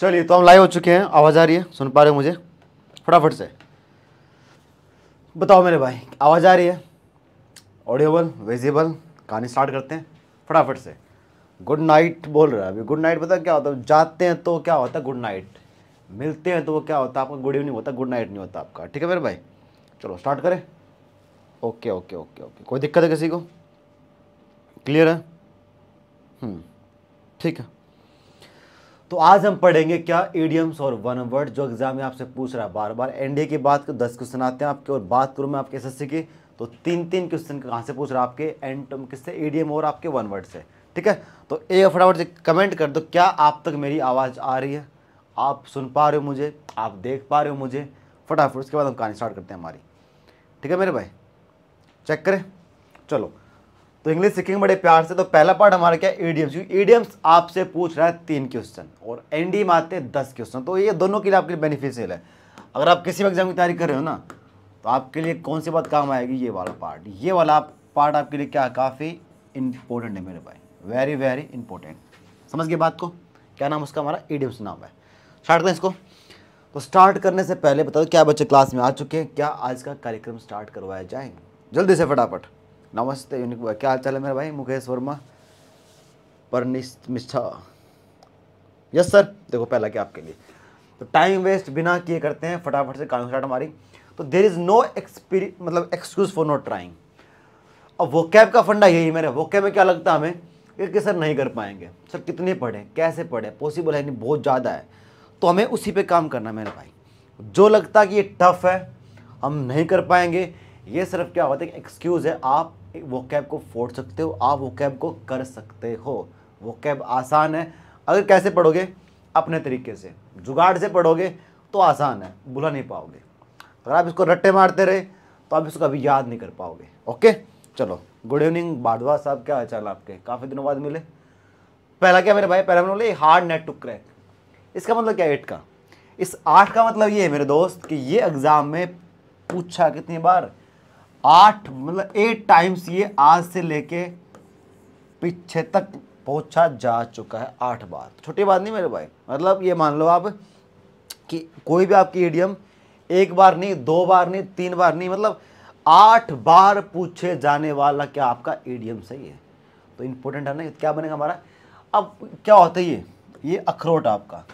चलिए तो हम लाइव हो चुके हैं आवाज़ आ रही है सुन पा रहे हो मुझे फटाफट से बताओ मेरे भाई आवाज़ आ रही है ऑडियोबल विजिबल कहानी स्टार्ट करते हैं फटाफट से गुड नाइट बोल रहा है अभी गुड नाइट पता क्या होता है जाते हैं तो क्या होता है गुड नाइट मिलते हैं तो वो क्या होता है आपका गुड इवनिंग होता है गुड नाइट नहीं होता आपका ठीक है मेरे भाई चलो स्टार्ट करें ओके ओके ओके ओके कोई दिक्कत है किसी को क्लियर है हम्म, ठीक है तो आज हम पढ़ेंगे क्या एडियम्स और वन वर्ड जो एग्जाम में आपसे पूछ रहा है बार बार एनडीए की बात कर दस क्वेश्चन आते हैं आपके और बात करूँ मैं आपके एस की तो तीन तीन क्वेश्चन कहाँ से पूछ रहा है आपके एंड किससे एडीएम और आपके वन वर्ड से ठीक है तो ए फटाफट से कमेंट कर दो क्या आप तक मेरी आवाज़ आ रही है आप सुन पा रहे हो मुझे आप देख पा रहे हो मुझे फटाफट उसके बाद हम कहानी स्टार्ट करते हैं हमारी ठीक है मेरे भाई चेक करें चलो तो इंग्लिश सीखेंगे बड़े प्यार से तो पहला पार्ट हमारा क्या ईडियम्स क्योंकि ईडियम्स आपसे पूछ रहा है तीन क्वेश्चन और एनडी में आते हैं दस क्वेश्चन तो ये दोनों के लिए आपके लिए बेनिफिशियल है अगर आप किसी भी एग्जाम की तैयारी कर रहे हो ना तो आपके लिए कौन सी बात काम आएगी ये वाला पार्ट ये वाला पार्ट आपके लिए क्या काफ़ी इंपॉर्टेंट है मेरे भाई वेरी वेरी इंपॉर्टेंट समझ गए बात को क्या नाम उसका हमारा ईडियम्स नाम है स्टार्ट करें इसको तो स्टार्ट करने से पहले बता दो क्या बच्चे क्लास में आ चुके हैं क्या आज का कार्यक्रम स्टार्ट करवाया जाए जल्दी से फटाफट नमस्ते यूनिक भाई क्या हाल चाल है मेरा भाई मुकेश वर्मा परनिष्ठ मिश्रा यस सर देखो पहला क्या आपके लिए तो टाइम वेस्ट बिना किए करते हैं फटाफट से कानून स्टार्ट हमारी तो देर इज़ नो एक्सपीरिय मतलब एक्सक्यूज़ फॉर नॉट ट्राइंग अब वो कैब का फंडा यही मेरा वो कैब में क्या लगता है हमें कि सर नहीं कर पाएंगे सर कितने पढ़ें कैसे पढ़ें पॉसिबल है नहीं बहुत ज़्यादा है तो हमें उसी पे काम करना मेरे भाई जो लगता कि ये टफ है हम नहीं कर पाएंगे ये सिर्फ क्या होता है कि एक्सक्यूज़ है आप वो कैब को फोड़ सकते हो आप वो कैब को कर सकते हो वो कैब आसान है अगर कैसे पढ़ोगे अपने तरीके से जुगाड़ से पढ़ोगे तो आसान है भुला नहीं पाओगे अगर आप इसको रट्टे मारते रहे तो आप इसको अभी याद नहीं कर पाओगे ओके चलो गुड इवनिंग बाडवा साहब क्या हाल आपके काफ़ी दिनों बाद मिले पहला क्या मेरे भाई पहला मैंने बोले हार्ड नेट टू क्रैक इसका मतलब क्या एट का इस आठ का मतलब ये है मेरे दोस्त कि ये एग्ज़ाम में पूछा कितनी बार आठ मतलब एट टाइम्स ये आज से लेके पीछे तक पहुंचा जा चुका है आठ बार छोटी बात नहीं मेरे भाई मतलब ये मान लो आप कि कोई भी आपकी ईडीएम एक बार नहीं दो बार नहीं तीन बार नहीं मतलब आठ बार पूछे जाने वाला क्या आपका ईडीएम सही है तो इम्पोर्टेंट है ना क्या बनेगा हमारा अब क्या होता है ये ये अखरोट आपका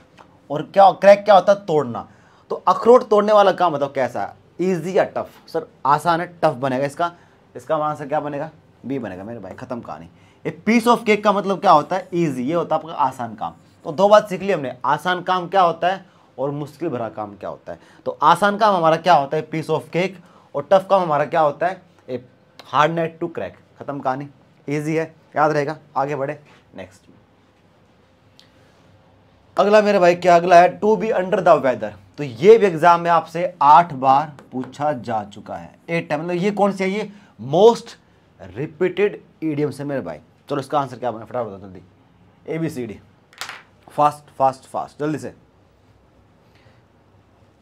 और क्या क्रैक क्या होता है तोड़ना तो अखरोट तोड़ने वाला काम बताओ कैसा है ईजी या टफ सर आसान है टफ बनेगा इसका इसका आंसर क्या बनेगा बी बनेगा मेरे भाई खत्म कहानी ये पीस ऑफ केक का मतलब क्या होता है ईजी ये होता है आपका आसान काम तो दो बात सीख ली हमने आसान काम क्या होता है और मुश्किल भरा काम क्या होता है तो आसान काम हमारा क्या होता है पीस ऑफ केक और टफ काम हमारा क्या होता है a hard nut to crack खत्म कहानी ईजी है याद रहेगा आगे बढ़े नेक्स्ट अगला मेरे भाई क्या अगला है to be under the weather तो ये भी एग्जाम में आपसे आठ बार पूछा जा चुका है एट टाइम मतलब ये कौन सी है ये मोस्ट रिपीटेड ईडियम से मेरे भाई चलो इसका आंसर क्या बना फटाफट जल्दी A B C D fast fast fast जल्दी से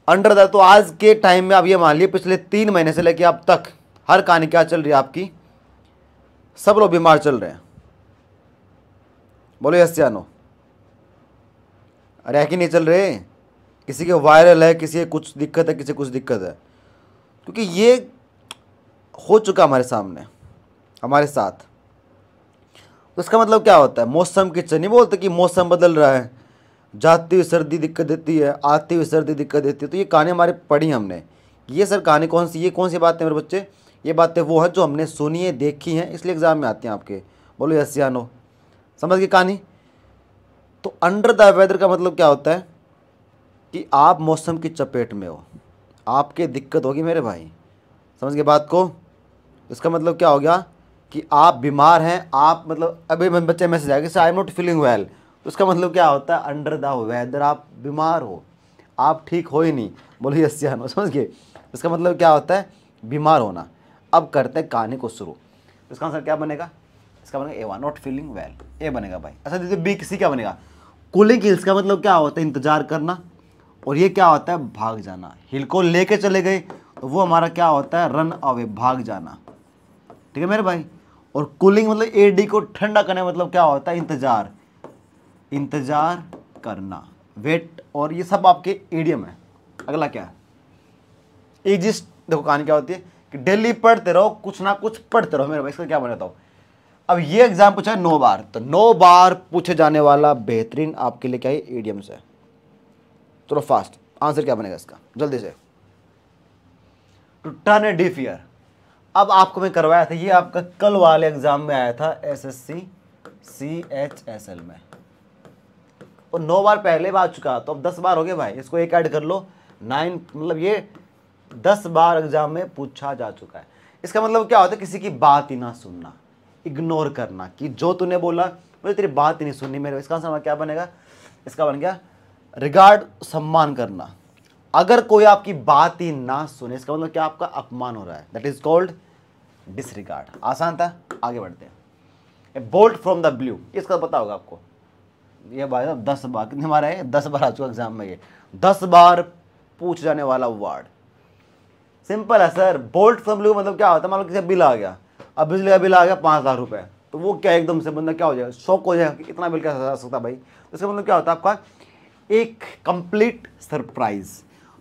अंडर द तो आज के टाइम में आप ये मान लिए पिछले तीन महीने से लेके अब तक हर कहानी क्या चल रही है आपकी सब लोग बीमार चल रहे हैं बोलो यस या नो अरे है कि नहीं चल रहे किसी के वायरल है किसी के कुछ दिक्कत है किसी कुछ दिक्कत है क्योंकि ये हो चुका हमारे सामने हमारे साथ तो इसका मतलब क्या होता है मौसम की नहीं बोलते कि मौसम बदल रहा है जाती हुई सर्दी दिक्कत देती है आती हुई सर्दी दिक्कत देती है तो ये कहानी हमारे पढ़ी हमने ये सर कहानी कौन सी ये कौन सी बातें मेरे बच्चे ये बातें वो हैं जो हमने सुनी है देखी हैं इसलिए एग्ज़ाम में आती हैं आपके बोलो यस या नो समझ गए कहानी तो अंडर द वेदर का मतलब क्या होता है कि आप मौसम की चपेट में हो आपके दिक्कत होगी मेरे भाई समझ गए बात को इसका मतलब क्या हो गया कि आप बीमार हैं आप मतलब अभी बच्चे मैसेज आएगा sir I am not feeling well तो उसका मतलब क्या होता है अंडर द वेदर आप बीमार हो आप ठीक हो ही नहीं बोलो यस या नो समझ गए इसका मतलब क्या होता है बीमार होना अब करते हैं कहानी को शुरू इसका आंसर क्या बनेगा इसका बनेगा A one not feeling well A बनेगा भाई अच्छा देखिए बी किसी का बनेगा कूलिंग हिल्स का मतलब क्या होता है इंतजार करना और ये क्या होता है भाग जाना हिल को लेके चले गए तो वो हमारा क्या होता है रन अवे भाग जाना ठीक है मेरे भाई और कूलिंग मतलब ए डी को ठंडा करने मतलब क्या होता है इंतजार इंतजार करना वेट और ये सब आपके एडियम है अगला क्या है एजिस देखो कहानी क्या होती है कि डेली पढ़ते रहो कुछ ना कुछ पढ़ते रहो मेरे भाई इसका क्या बनाता हूँ अब ये एग्जाम पूछा है नौ बार तो नौ बार पूछे जाने वाला बेहतरीन आपके लिए क्या है एडियम्स है थोड़ा फास्ट आंसर क्या बनेगा इसका जल्दी से to turn a deaf ear अब आपको मैं करवाया था ये आपका कल वाले एग्जाम में आया था S S C C H S L में और नौ बार पहले बार आ चुका तो अब दस बार हो गया भाई इसको एक ऐड कर लो नाइन मतलब ये दस बार एग्जाम में पूछा जा चुका है इसका मतलब क्या होता है किसी की बात ही ना सुनना इग्नोर करना कि जो तूने बोला मुझे तेरी बात ही नहीं सुननी मेरे इसका आंसर क्या बनेगा इसका बन गया रिगार्ड सम्मान करना अगर कोई आपकी बात ही ना सुने इसका मतलब क्या आपका अपमान हो रहा है दैट इज कॉल्ड डिसरिगार्ड आसान था आगे बढ़ते हैं बोल्ट फ्रॉम द ब्लू इसका पता होगा आपको ये भाई साहब दस बार कितने बार आए दस बार आ चुका एग्जाम में ये दस बार पूछ जाने वाला वर्ड सिंपल है सर बोल्ट फ्रॉम ब्लू मतलब क्या होता है मतलब किसी बिल आ गया अब बिजली का बिल आ गया पाँच हज़ार रुपये तो वो क्या एकदम से बंदा क्या हो जाएगा शौक हो जाएगा कि इतना बिल कैसे आ सकता भाई तो इसका मतलब क्या होता है आपका एक कंप्लीट सरप्राइज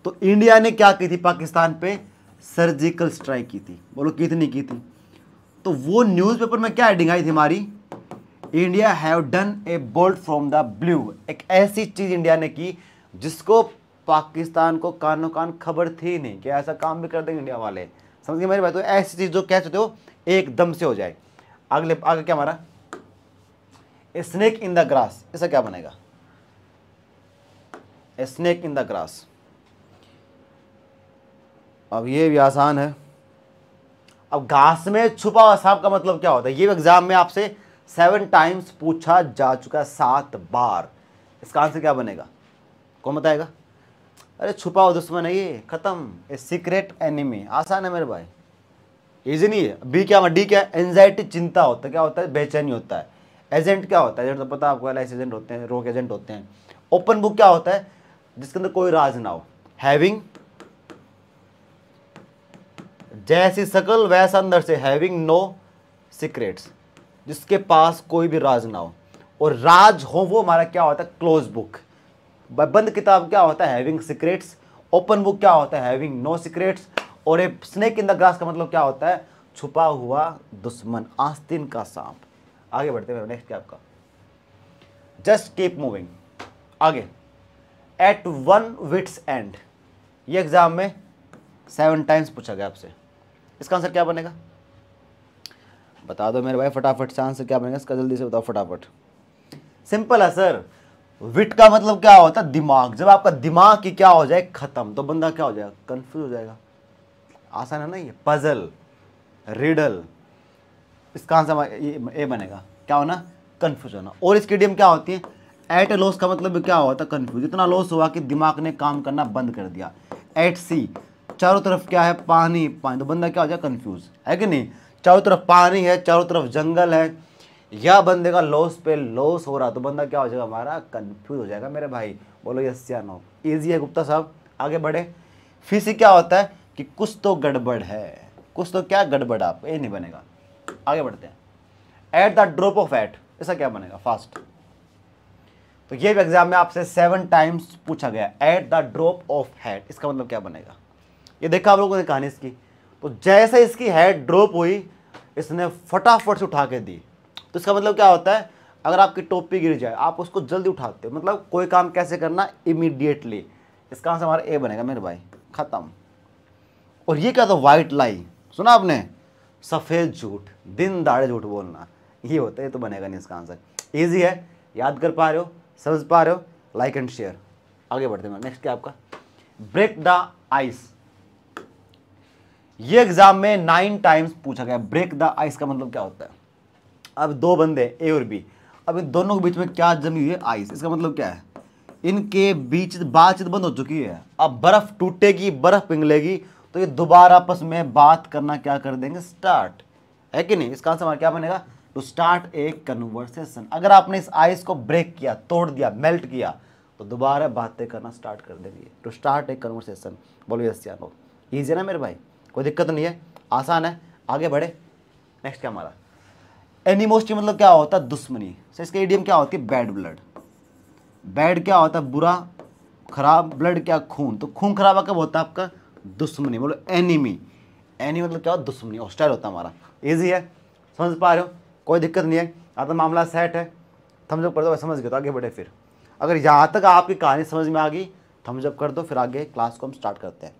तो इंडिया ने क्या की थी पाकिस्तान पे सर्जिकल स्ट्राइक की थी बोलो कितनी की थी तो वो न्यूज़पेपर में क्या एडिंग आई थी हमारी India have done a bolt from the blue एक ऐसी चीज़ इंडिया ने की जिसको पाकिस्तान को कानों कान खबर थी नहीं कि ऐसा काम भी कर देंगे इंडिया वाले समझिए मेरी बात तो ऐसी चीज़ जो कह सकते हो एकदम से हो जाए अगले आगे क्या हमारा स्नेक इन द ग्रास ऐसा क्या बनेगा a snake in the grass अब ये भी आसान है अब घास में छुपा हुआ सांप का मतलब क्या होता है ये एग्जाम में आपसे सेवन टाइम्स पूछा जा चुका है सात बार इसका आंसर क्या बनेगा कौन बताएगा अरे छुपा हुआ दुश्मन है ये खत्म ए सीक्रेट एनिमी आसान है मेरे भाई इजी नहीं है बी क्या डी क्या एनजाइटी चिंता होता है क्या होता है बेचैनी होता है एजेंट क्या होता है एजेंट तो पता है आपको एल एजेंट होते हैं रोक एजेंट होते हैं ओपन बुक क्या होता है जिसके अंदर कोई राज ना हो हैविंग जैसी सकल वैसा अंदर से हैविंग नो सीक्रेट्स जिसके पास कोई भी राज ना हो और राज हो वो हमारा क्या होता है क्लोज बुक बंद किताब क्या होता है हैविंग सीक्रेट्स ओपन बुक क्या होता है हैविंग नो सीक्रेट्स और a snake in the grass का मतलब क्या होता है छुपा हुआ दुश्मन आस्तीन का सांप आगे बढ़ते हैं नेक्स्ट क्या आपका जस्ट कीप मूविंग आगे एट वन विट्स एंड ये एग्ज़ाम में सेवन टाइम्स पूछा गया आपसे इसका आंसर क्या बनेगा बता दो मेरे भाई फटाफट से आंसर क्या बनेगा इसका जल्दी से बताओ फटाफट सिंपल है सर विट का मतलब क्या होता है दिमाग जब आपका दिमाग की क्या हो जाए खत्म तो बंदा क्या हो जाएगा कंफ्यूज हो जाएगा आसान है ना ये पजल रिडल इसका आंसर ए बनेगा क्या होना कंफ्यूज होना और इसकी डीएम क्या होती है एट ए लॉस का मतलब क्या हुआ था कन्फ्यूज इतना लॉस हुआ कि दिमाग ने काम करना बंद कर दिया एट सी चारों तरफ क्या है पानी पानी तो बंदा क्या हो जाए कन्फ्यूज है कि नहीं चारों तरफ पानी है चारों तरफ जंगल है या बंदे का लॉस पे लॉस हो रहा तो बंदा क्या हो जाएगा हमारा कन्फ्यूज हो जाएगा मेरे भाई बोलो यस या नो ईजी है गुप्ता साहब आगे बढ़े फिर से क्या होता है कि कुछ तो गड़बड़ है कुछ तो क्या गड़बड़ आप ये नहीं बनेगा आगे बढ़ते हैं at the drop of hat ऐसा क्या बनेगा फास्ट तो ये भी एग्जाम में आपसे सेवन टाइम्स पूछा गया at the drop of hat इसका मतलब क्या बनेगा ये देखा आप लोगों ने कहानी इसकी तो जैसे इसकी हेड ड्रॉप हुई इसने फटाफट से उठा के दी तो इसका मतलब क्या होता है अगर आपकी टोपी गिर जाए आप उसको जल्दी उठाते हो मतलब कोई काम कैसे करना इमीडिएटली इसका आंसर हमारा ए बनेगा मेरे भाई ख़त्म और ये क्या था वाइट लाई सुना आपने सफ़ेद झूठ दिन दाड़े झूठ बोलना ये होता है ये तो बनेगा नहीं इसका आंसर ईजी है याद कर पा रहे हो समझ पा रहे हो लाइक एंड शेयर आगे बढ़ते हैं नेक्स्ट क्या आपका ब्रेक द आइस ये एग्जाम में नाइन टाइम्स पूछा गया ब्रेक द आइस का मतलब क्या होता है अब दो बंदे ए और बी अब इन दोनों के बीच में क्या जमी हुई है आइस इसका मतलब क्या है इनके बीच बातचीत बंद हो चुकी है अब बर्फ टूटेगी बर्फ पिघलेगी तो ये दोबारा आपस में बात करना क्या कर देंगे स्टार्ट है कि नहीं इसका आंसर हमारा क्या बनेगा टू स्टार्ट ए कन्वर्सेशन अगर आपने इस आइस को ब्रेक किया तोड़ दिया मेल्ट किया तो दोबारा बातें करना स्टार्ट कर देंगे टू स्टार्ट ए कन्वर्सेशन बोलो यस या नो ईजी है ना मेरे भाई कोई दिक्कत नहीं है आसान है आगे बढ़े नेक्स्ट क्या हमारा एनिमोस्टी मतलब क्या होता है दुश्मनी सर इसका ईडियम क्या होती है बैड ब्लड बैड क्या होता है बुरा खराब ब्लड क्या खून तो खून खराबा कब होता है आपका दुश्मनी बोलो एनिमी एनिमी मतलब क्या होता है दुश्मनी हॉस्टाइल होता है हमारा ईजी है समझ पा रहे हो कोई दिक्कत नहीं है आपका तो मामला सेट है थम्स जब कर दो समझ गए तो आगे बढ़े फिर अगर यहाँ तक आपकी कहानी समझ में आ गई थम्स जब कर दो फिर आगे क्लास को हम स्टार्ट करते हैं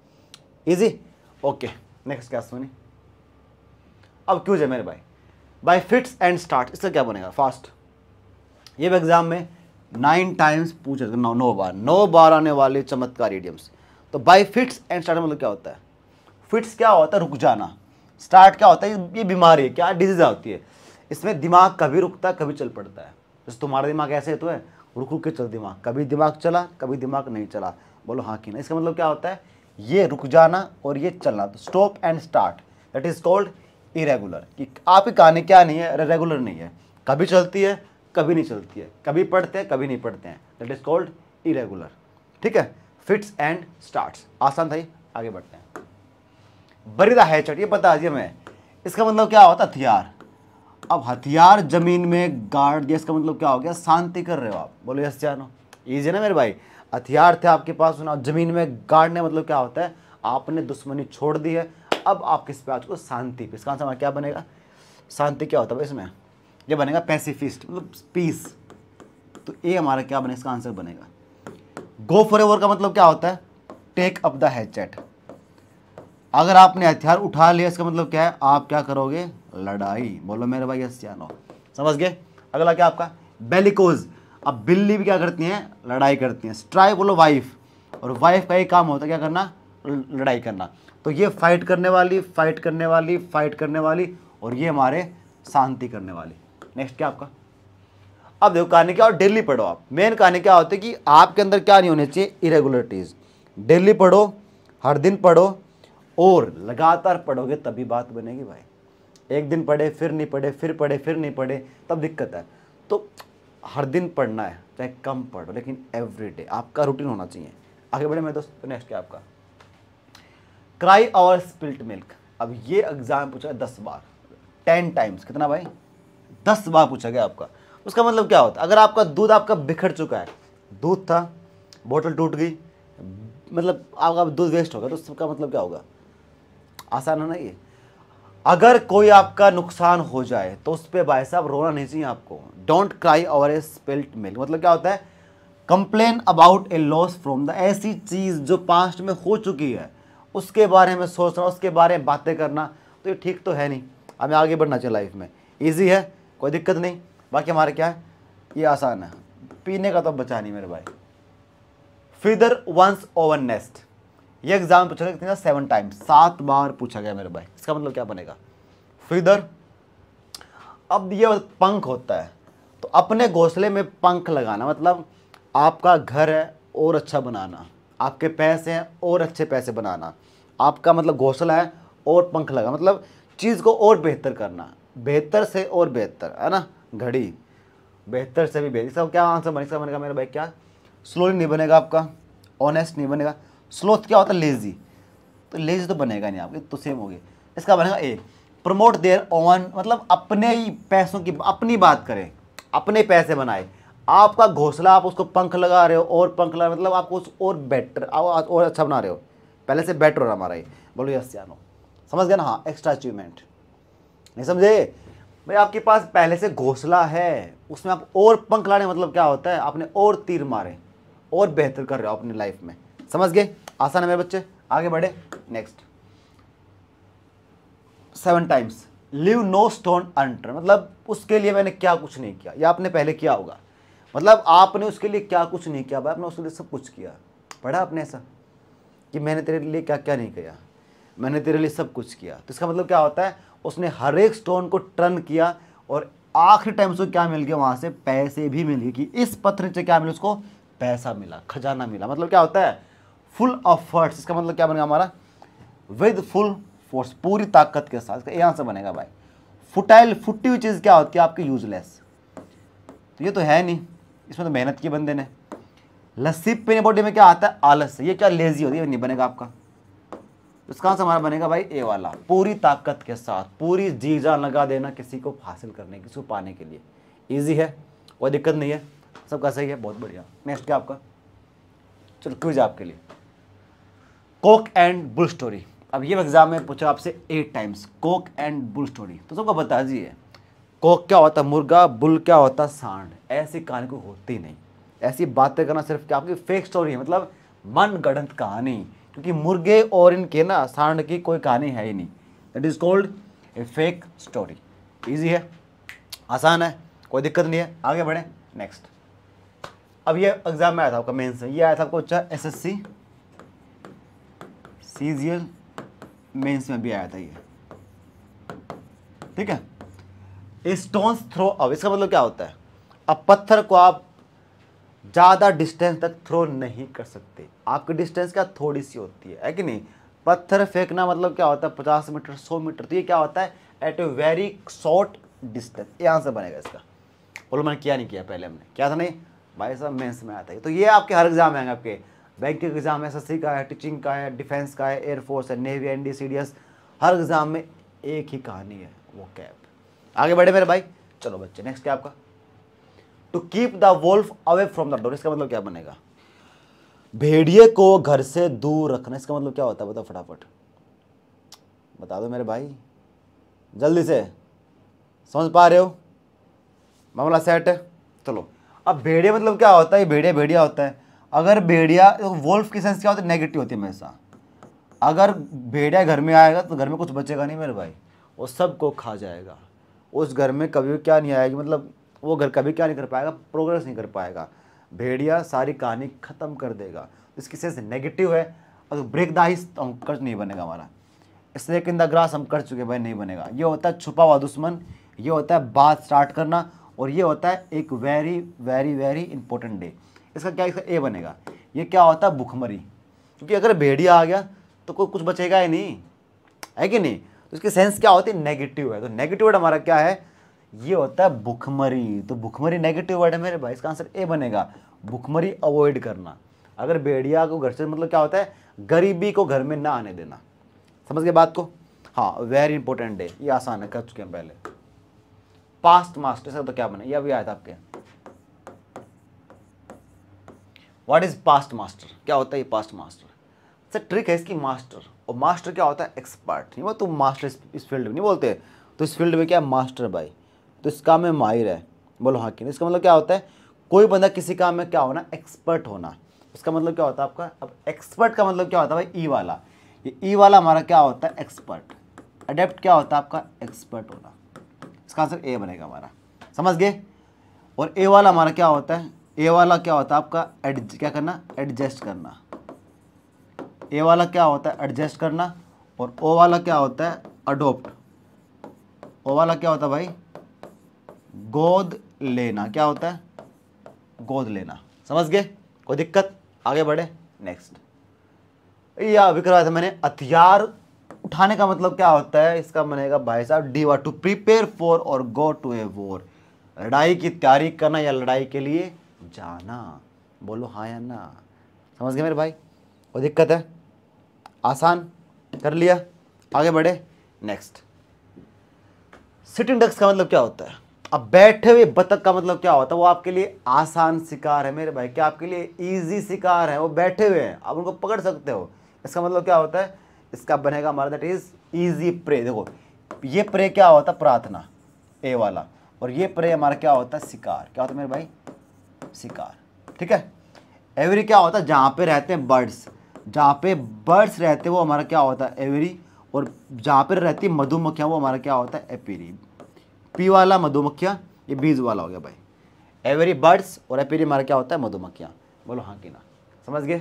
ईजी ओके नेक्स्ट क्या सुनी अब क्यों जाए मेरे भाई बाय फिट्स एंड स्टार्ट इसका क्या बनेगा फास्ट ये भी एग्जाम में नाइन टाइम्स पूछ रहे नौ नौ बार नौ बार आने वाले चमत्कार इडियम्स तो बाय फिट्स एंड स्टार्ट मतलब क्या होता है फिट्स क्या होता है रुक जाना स्टार्ट क्या होता है ये बीमारी है क्या डिजीज होती है इसमें दिमाग कभी रुकता है कभी चल पड़ता है जैसे तुम्हारा दिमाग ऐसे तो है रुक रुक के चल दिमाग कभी दिमाग चला कभी दिमाग नहीं चला बोलो हाँ कि ना इसका मतलब क्या होता है ये रुक जाना और ये चलना तो stop and start that is called irregular कि आपकी कहानी क्या नहीं है रेगुलर नहीं है कभी चलती है कभी नहीं चलती है कभी पढ़ते हैं कभी नहीं पढ़ते हैं दैट इज़ कॉल्ड इरेगुलर ठीक है फिट्स एंड स्टार्ट आसान था आगे बढ़ते हैं बरीदा चट ये बता है मैं इसका मतलब क्या होता हथियार अब हथियार जमीन में गाड़ दिया इसका मतलब क्या हो गया शांति कर रहे हो आप बोलो यस जानो ईजी ना मेरे भाई हथियार थे आपके पास सुना जमीन में गाड़ने मतलब क्या होता है आपने दुश्मनी छोड़ दी है अब आप किस पे आज को शांति पे इसका क्या बनेगा शांति क्या होता है इसमें ये बनेगा पैसिफिस्ट मतलब पीस तो ये हमारा क्या बनेगा इसका आंसर बनेगा गो फॉर एवर का मतलब क्या होता है टेक अप द हैचेट अगर आपने हथियार उठा लिया इसका मतलब क्या है आप क्या करोगे लड़ाई बोलो मेरे भाई हस्यानो समझ गए अगला क्या आपका बेलिकोज अब बिल्ली भी क्या करती हैं लड़ाई करती हैं स्ट्राइक बोलो वाइफ और वाइफ का ही काम होता है क्या करना लड़ाई करना तो ये फाइट करने वाली फाइट करने वाली फाइट करने वाली और ये हमारे शांति करने वाली नेक्स्ट क्या आपका अब देखो कहानी क्या और डेली पढ़ो आप मेन कहानी क्या होती है कि आपके अंदर क्या नहीं होने चाहिए इरेगुलरिटीज़ डेली पढ़ो हर दिन पढ़ो और लगातार पढ़ोगे तभी बात बनेगी भाई एक दिन पढ़े फिर नहीं पढ़े फिर पढ़े फिर नहीं पढ़े तब दिक्कत है तो हर दिन पढ़ना है चाहे कम पढ़ो लेकिन एवरी डे आपका रूटीन होना चाहिए आगे बढ़े मेरे दोस्त नेक्स्ट तो क्या आपका क्राई और स्पिल्ट मिल्क अब ये एग्जाम पूछा है दस बार टेन टाइम्स कितना भाई दस बार पूछा गया आपका उसका मतलब क्या होता है अगर आपका दूध आपका बिखर चुका है दूध था बोतल टूट गई मतलब आपका दूध वेस्ट होगा तो उसका मतलब क्या होगा आसान है ना ये अगर कोई आपका नुकसान हो जाए तो उस पर भाई साहब रोना नहीं चाहिए आपको don't cry over a spilt milk मतलब क्या होता है complain about a loss from the ऐसी चीज़ जो पास्ट में हो चुकी है उसके बारे में सोचना उसके बारे में बातें करना तो ये ठीक तो है नहीं हमें आगे बढ़ना चाहिए लाइफ में ईजी है कोई दिक्कत नहीं बाकी हमारा क्या है ये आसान है पीने का तो बचा नहीं मेरे भाई फिदर वंस ओवर नेस्ट ये एग्जाम पूछा गया कितना सेवन टाइम सात बार पूछा गया मेरे भाई इसका मतलब क्या बनेगा फ्रीदर अब ये पंख होता है तो अपने घोंसले में पंख लगाना मतलब आपका घर है और अच्छा बनाना आपके पैसे हैं और अच्छे पैसे बनाना आपका मतलब घोंसला है और पंख लगा मतलब चीज़ को और बेहतर करना बेहतर से और बेहतर है ना घड़ी बेहतर से भी बेहतर क्या आंसर बनेगा बनेगा मेरा भाई क्या स्लोली नहीं बनेगा आपका ऑनेस्ट नहीं बनेगा स्लोथ क्या होता है लेजी तो लेजी तो बनेगा नहीं आपके तो सेम हो गए इसका बनेगा ए प्रमोट देयर ओन मतलब अपने ही पैसों की अपनी बात करें अपने पैसे बनाए आपका घोसला आप उसको पंख लगा रहे हो और पंख लगा मतलब आपको उस और बेटर और अच्छा बना रहे हो पहले से बेटर हो रहा हमारा ये बोलो यस यानो समझ गए ना हाँ एक्स्ट्रा अचीवमेंट नहीं समझे भाई आपके पास पहले से घोसला है उसमें आप और पंख लाने मतलब क्या होता है आपने और तीर मारे और बेहतर कर रहे हो अपनी लाइफ में समझ गए आसान है मेरे बच्चे आगे बढ़े next seven times leave no stone unturned मतलब उसके लिए मैंने क्या कुछ नहीं किया या आपने पहले किया होगा मतलब आपने उसके लिए क्या कुछ नहीं किया भाई आपने उसके लिए सब कुछ किया पढ़ा आपने ऐसा कि मैंने तेरे लिए क्या क्या नहीं किया मैंने तेरे लिए सब कुछ किया तो इसका मतलब क्या होता है उसने हर एक स्टोन को टर्न किया और आखिरी टाइम उसको क्या मिल गया वहाँ से पैसे भी मिल गए कि इस पत्र से क्या मिले उसको पैसा मिला खजाना मिला मतलब क्या होता है फुल ऑफ इसका मतलब क्या बनेगा हमारा विद फुल फोर्स पूरी ताकत के साथ ये आंसर बनेगा भाई फुटाइल फुटी हुई चीज़ क्या होती है आपकी यूजलेस तो ये तो है नहीं इसमें तो मेहनत की बंदे ने लस्सी पीने बॉडी में क्या आता है आलस ये क्या लेजी होती है नहीं बनेगा आपका उसका तो आंसर हमारा बनेगा भाई ए वाला पूरी ताकत के साथ पूरी जीजा लगा देना किसी को हासिल करने किसी को पाने के लिए ईजी है कोई दिक्कत नहीं है सबका सही है बहुत बढ़िया नेक्स्ट क्या आपका चलो क्विज आपके लिए कोक एंड बुल स्टोरी अब ये एग्जाम में पूछा आपसे eight times cock and bull story तो सबको बता दीजिए कोक क्या होता मुर्गा बुल क्या होता सांड ऐसी कहानी को होती नहीं ऐसी बातें करना सिर्फ क्या आपकी फेक स्टोरी है मतलब मन गढ़ंत कहानी क्योंकि मुर्गे और इनके ना सांड की कोई कहानी है ही नहीं it is called a fake story easy है आसान है कोई दिक्कत नहीं है आगे बढ़ें नेक्स्ट अब ये एग्ज़ाम में आया था आपका मेन से ये आया था आपको अच्छा एस एस सी सीजियर मेंस में भी आया था ये ठीक है स्टोन्स थ्रो अब इसका मतलब क्या होता है अब पत्थर को आप ज़्यादा डिस्टेंस तक थ्रो नहीं कर सकते आपकी डिस्टेंस क्या थोड़ी सी होती है है कि नहीं पत्थर फेंकना मतलब क्या होता है पचास मीटर सौ मीटर तो ये क्या होता है at a very short distance ये आंसर बनेगा इसका बोलो मैंने किया नहीं किया पहले हमने क्या था नहीं भाई साहब मेंस में आता है तो ये आपके हर एग्जाम में आएंगे आपके बैंक के एग्ज़ाम है एस का है टीचिंग का है डिफेंस का है एयरफोर्स है नेवी एन डी हर एग्ज़ाम में एक ही कहानी है वो कैब आगे बढ़े मेरे भाई चलो बच्चे नेक्स्ट क्या आपका to keep the wolf away from the door इसका मतलब क्या बनेगा भेड़िए को घर से दूर रखना इसका मतलब क्या होता है बताओ फटाफट बता दो मेरे भाई जल्दी से समझ पा रहे हो मामला सेट है चलो अब भेड़िया मतलब क्या होता है भेड़िया भेड़िया होता है अगर भेड़िया तो वोल्फ की सेंस क्या होती है नेगेटिव होती है हमेशा अगर भेड़िया घर में आएगा तो घर में कुछ बचेगा नहीं मेरे भाई वो सबको खा जाएगा उस घर में कभी क्या नहीं आएगी मतलब वो घर कभी क्या नहीं कर पाएगा प्रोग्रेस नहीं कर पाएगा भेड़िया सारी कहानी ख़त्म कर देगा इसकी सेंस नेगेटिव है और ब्रेक द तो हम कर्ज नहीं बनेगा हमारा इसलिए कि ग्रास हम कर चुके भाई नहीं बनेगा ये होता है छुपा हुआ दुश्मन ये होता है बात स्टार्ट करना और ये होता है एक very very very important day इसका क्या इसका ए बनेगा ये क्या होता है भुखमरी क्योंकि अगर भेड़िया आ गया तो कोई कुछ बचेगा ही नहीं है कि नहीं तो इसकी सेंस क्या होती है नेगेटिव है तो नेगेटिव वर्ड हमारा क्या है ये होता है भुखमरी तो भुखमरी नेगेटिव वर्ड है मेरे भाई इसका आंसर ए बनेगा भुखमरी अवॉइड करना अगर भेड़िया को घर से मतलब क्या होता है गरीबी को घर में ना आने देना समझ गए बात को हाँ वेरी इंपॉर्टेंट डे ये आसान है कर चुके हैं पहले पास्ट मास्टर से तो क्या बने ये अभी आया था आपके व्हाट इज़ पास्ट मास्टर क्या होता है ये पास्ट मास्टर अच्छा ट्रिक है इसकी मास्टर और मास्टर क्या होता है एक्सपर्ट नहीं वो तुम तो मास्टर इस फील्ड में नहीं बोलते तो इस फील्ड में क्या है मास्टर भाई तो इस काम में माहिर है बोलो हाँ की इसका मतलब क्या होता है कोई बंदा किसी काम में क्या होना एक्सपर्ट होना इसका मतलब क्या होता है आपका अब एक्सपर्ट का मतलब क्या होता है भाई ई e वाला ये ई e वाला हमारा क्या होता है एक्सपर्ट अडेप्ट क्या होता है आपका एक्सपर्ट होना इसका आंसर ए बनेगा हमारा समझ गए और ए वाला हमारा क्या होता है ए वाला क्या होता है आपका एड क्या करना एडजस्ट करना ए वाला क्या होता है एडजस्ट करना और ओ वाला क्या होता है अडोप्ट ओ वाला क्या होता है भाई गोद लेना क्या होता है गोद लेना समझ गए कोई दिक्कत आगे बढ़े नेक्स्ट या अभी करवाया था मैंने हथियार उठाने का मतलब क्या होता है इसका बनेगा भाई साहब डी टू प्रिपेयर फॉर और गो टू ए वोर लड़ाई की तैयारी करना या लड़ाई के लिए जाना बोलो हाँ या ना समझ गए मेरे भाई कोई दिक्कत है आसान कर लिया आगे बढ़े नेक्स्ट सिटिंग डक्स का मतलब क्या होता है अब बैठे हुए बतख का मतलब क्या होता है वो आपके लिए आसान शिकार है मेरे भाई क्या आपके लिए इजी शिकार है वो बैठे हुए हैं आप उनको पकड़ सकते हो इसका मतलब क्या होता है इसका बनेगा हमारा दैट इज इजी प्रे देखो ये प्रे क्या होता है प्रार्थना ए वाला और ये प्रे हमारा क्या होता है शिकार क्या होता है मेरे भाई शिकार ठीक है एवरी क्या होता है जहाँ पे रहते हैं बर्ड्स जहाँ पे बर्ड्स रहते हैं वो हमारा क्या होता है एवरी और जहाँ पर रहती है मधुमक्खियाँ वो हमारा क्या होता है एपेरी पी वाला मधुमक्खियाँ ये बीज वाला हो गया भाई एवरी बर्ड्स और एपेरी हमारा क्या होता है मधुमक्खियाँ बोलो हाँ कि ना समझ गए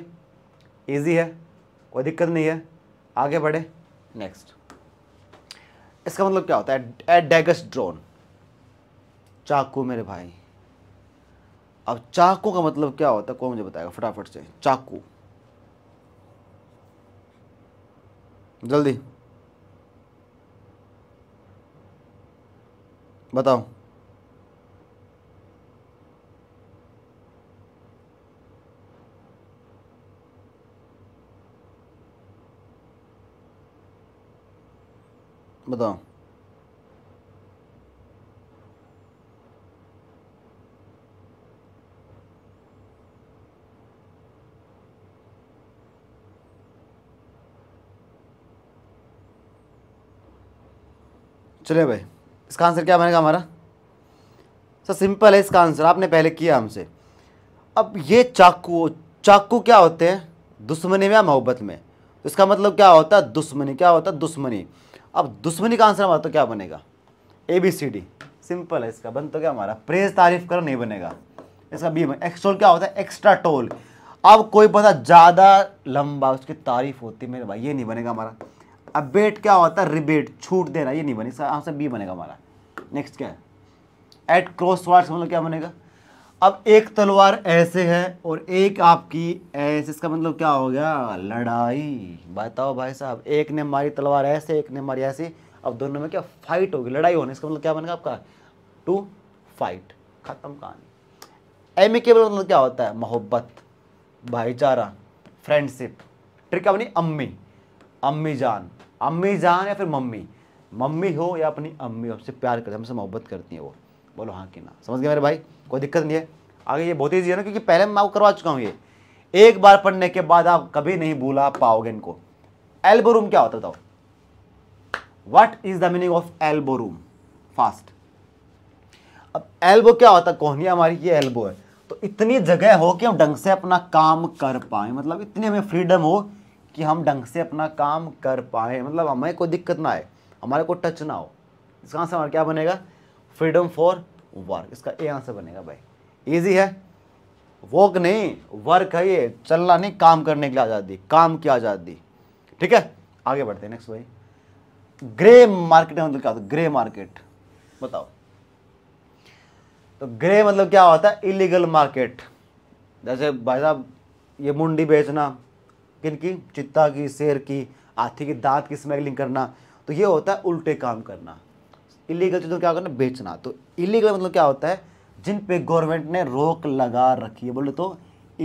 ईजी है कोई दिक्कत नहीं है आगे बढ़े नेक्स्ट इसका मतलब क्या होता है ए डेगस ड्रोन चाकू मेरे भाई अब चाकू का मतलब क्या होता है कौन मुझे बताएगा फटाफट से चाकू जल्दी बताओ बताओ चलिए भाई इसका आंसर क्या बनेगा हमारा सर सिंपल है इसका आंसर आपने पहले किया हमसे अब ये चाकू चाकू क्या होते हैं दुश्मनी में या मोहब्बत में तो इसका मतलब क्या होता है दुश्मनी क्या होता है दुश्मनी अब दुश्मनी का आंसर हमारा तो क्या बनेगा A B C D simple है इसका बन तो क्या हमारा प्रेज तारीफ कर नहीं बनेगा इसका बी एक्सटोल क्या होता है एक्स्ट्रा टोल अब कोई पता ज़्यादा लंबा उसकी तारीफ होती है मेरे भाई ये नहीं बनेगा हमारा अब बेट क्या होता है रिबेट छूट देना ये नहीं बनी आंसर बी बनेगा हमारा नेक्स्ट क्या है एट क्रॉस वार्ड मतलब क्या बनेगा अब एक तलवार ऐसे है और एक आपकी ऐसे इसका मतलब क्या हो गया लड़ाई बताओ भाई साहब एक ने मारी तलवार ऐसे एक ने मारी ऐसे अब दोनों में क्या फाइट होगी लड़ाई होने इसका मतलब क्या बनेगा आपका टू फाइट खत्म कहानी एमिकेबल मतलब क्या होता है मोहब्बत भाईचारा फ्रेंडशिप ट्रिक क्या बनी अम्मी अम्मी जान अम्मी जान या फिर मम्मी मम्मी हो या अपनी अम्मी हो हमसे प्यार करती हमसे मोहब्बत करती है वो बोलो हाँ कि ना समझ गए मेरे भाई कोई दिक्कत नहीं है आगे ये बहुत ईजी है ना क्योंकि पहले मैं आपको करवा चुका हूँ ये एक बार पढ़ने के बाद आप कभी नहीं भूला पाओगे इनको एल्बो रूम क्या होता था what is the meaning of elbow room fast अब एल्बो क्या होता कौन है हमारी ये एल्बो है तो इतनी जगह हो कि हम ढंग से अपना काम कर पाए मतलब इतनी हमें फ्रीडम हो कि हम ढंग से अपना काम कर पाए मतलब हमें कोई दिक्कत ना आए हमारे को टच ना हो इसका आंसर हमारा क्या बनेगा फ्रीडम फॉर वर्क इसका ए आंसर बनेगा भाई ईजी है वर्क नहीं वर्क है ये चलना नहीं काम करने के लिए आज़ादी काम की आज़ादी ठीक है आगे बढ़ते हैं नेक्स्ट भाई ग्रे मार्केट मतलब क्या होता है ग्रे मार्केट बताओ तो ग्रे मतलब क्या होता है इलीगल मार्केट जैसे भाई साहब ये मुंडी बेचना किन की चित्ता की शेर की हाथी की दांत की स्मैगलिंग करना तो ये होता है उल्टे काम करना इलीगल चीज़ों क्या करना बेचना तो इलीगल मतलब क्या होता है जिन पे गवर्नमेंट ने रोक लगा रखी है बोले तो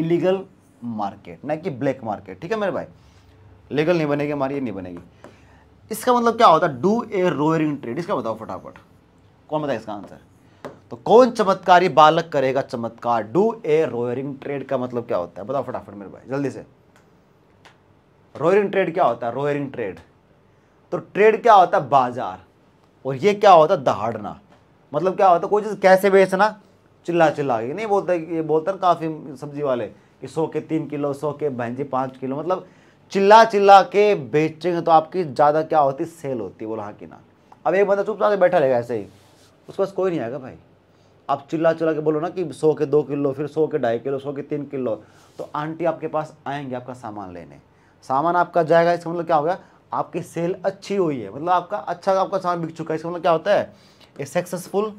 इलीगल मार्केट ना कि ब्लैक मार्केट ठीक है मेरे भाई लीगल नहीं बनेगी हमारी नहीं बनेगी इसका मतलब क्या होता है डू ए रोयरिंग ट्रेड इसका बताओ फटाफट कौन बताए इसका आंसर तो कौन चमत्कारी बालक करेगा चमत्कार डू ए रोयरिंग ट्रेड का मतलब क्या होता है बताओ फटाफट मेरे भाई जल्दी से रोयरिंग ट्रेड क्या होता है रोयरिंग ट्रेड तो ट्रेड क्या होता है बाजार और ये क्या होता है दहाड़ना मतलब क्या होता है कोई चीज़ कैसे बेचना चिल्ला चिल्ला के नहीं बोलते ये बोलते ना काफ़ी सब्जी वाले कि सौ के तीन किलो सौ के बहन जी पाँच किलो मतलब चिल्ला चिल्ला के बेचेंगे तो आपकी ज़्यादा क्या होती सेल होती है बोला हाँ कि ना अब एक बंदा चुपचाप से बैठा रहेगा ऐसे ही उसके पास कोई नहीं आएगा भाई आप चिल्ला चिल्ला के बोलो ना कि सौ के दो किलो फिर सौ के ढाई किलो सौ के तीन किलो तो आंटी आपके पास आएंगे आपका सामान लेने सामान आपका जाएगा इसका मतलब क्या हो गया आपकी सेल अच्छी हुई है मतलब आपका अच्छा आपका सामान बिक चुका है इसका मतलब क्या होता है ए सक्सेसफुल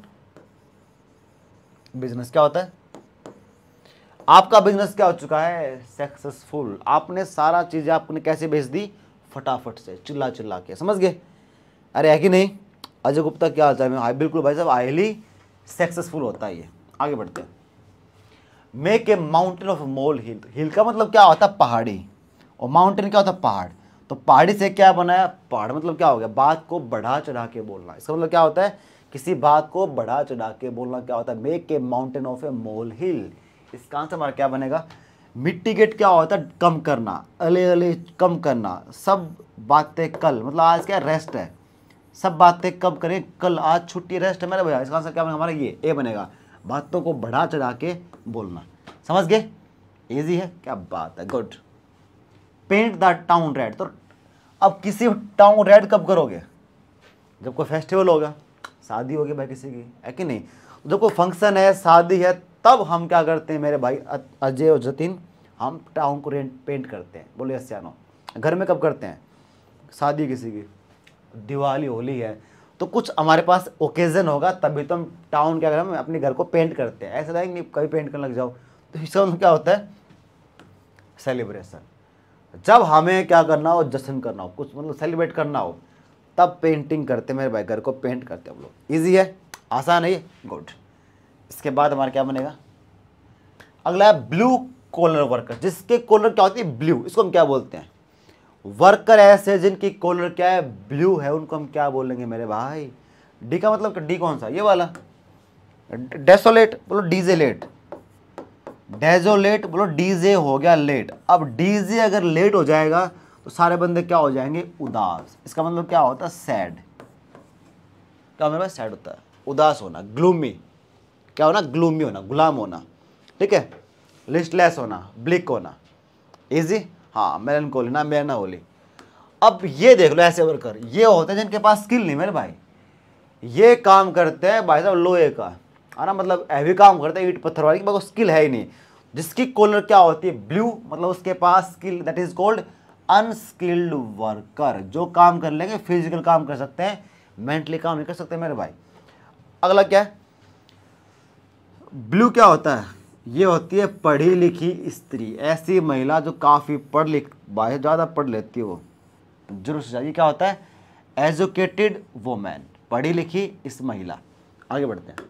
बिजनेस क्या होता है आपका बिजनेस क्या हो चुका है सक्सेसफुल आपने सारा चीज़ें आपने कैसे बेच दी फटाफट से चिल्ला चिल्ला के समझ गए अरे है कि नहीं अजय गुप्ता क्या होता है हाँ, बिल्कुल भाई साहब आईली सक्सेसफुल होता है ये आगे बढ़ते हैं make a mountain of mole hill hill का मतलब क्या होता है पहाड़ी और माउंटेन क्या होता है पहाड़ तो पहाड़ी से क्या बनाया पहाड़ मतलब क्या हो गया बात को बढ़ा चढ़ा के बोलना इसका मतलब क्या होता है किसी बात को बढ़ा चढ़ा के बोलना क्या होता है make a mountain of a mole hill इसका आंसर हमारा क्या बनेगा मिट्टीगेट क्या होता है कम करना अले अले कम करना सब बातें कल मतलब आज क्या रेस्ट है सब बातें कब करें कल आज छुट्टी रेस्ट है मेरे भैया इसका आंसर क्या बनेगा हमारा ये ए बनेगा बातों को बढ़ा चढ़ा के बोलना समझ गए ईजी है क्या बात है good paint the town red तो अब किसी टाउन रेड कब करोगे जब कोई फेस्टिवल होगा शादी होगी भाई किसी की है कि नहीं जब कोई फंक्शन है शादी है तब हम क्या करते हैं मेरे भाई अजय और जतिन हम टाउन को रेंट पेंट करते हैं बोले यस्यानो घर में कब करते हैं शादी किसी की दिवाली होली है तो कुछ हमारे पास ओकेज़न होगा तभी तो हम टाउन क्या करें हम अपने घर को पेंट करते हैं ऐसा नहीं कभी पेंट करने लग जाओ तो इसका क्या होता है सेलिब्रेशन जब हमें क्या करना हो जश्न करना हो कुछ मतलब सेलिब्रेट करना हो तब पेंटिंग करते मेरे भाई घर को पेंट करते हम लोग ईजी है आसान है गुड इसके बाद हमारा क्या बनेगा अगला है ब्लू कॉलर वर्कर जिसके कॉलर क्या होती है ब्लू इसको हम क्या बोलते हैं वर्कर ऐसे जिनकी कॉलर क्या है ब्लू है उनको हम क्या बोलेंगे मेरे भाई डी का मतलब डी कौन सा ये वाला डेसोलेट बोलो डीजेलेट डेजोलेट बोलो डीजे हो गया लेट अब डीजे अगर लेट हो जाएगा तो सारे बंदे क्या हो जाएंगे उदास इसका मतलब क्या होता है सैड क्या मतलब सैड होता है उदास होना ग्लूमी क्या होना ग्लूमी होना गुलाम होना ठीक है लिस्टलेस होना ब्लिक होना इजी हाँ मेरन को ना मेर ना होली अब ये देख लो ऐसे वर्कर ये होते हैं जिनके पास स्किल नहीं मेरे भाई ये काम करते हैं भाई साहब लोहे का मतलब है ना मतलब हैवी काम करता है ईट पत्थर वाले की स्किल है ही नहीं जिसकी कॉलर क्या होती है ब्लू मतलब उसके पास skill that is called unskilled worker जो काम कर लेंगे फिजिकल काम कर सकते हैं मेंटली काम नहीं कर सकते मेरे भाई अगला क्या है ब्लू क्या होता है ये होती है पढ़ी लिखी स्त्री ऐसी महिला जो काफ़ी पढ़ लिख बाहर ज़्यादा पढ़ लेती है वो जरूर से ये क्या होता है एजुकेटेड वोमैन पढ़ी लिखी इस महिला आगे बढ़ते हैं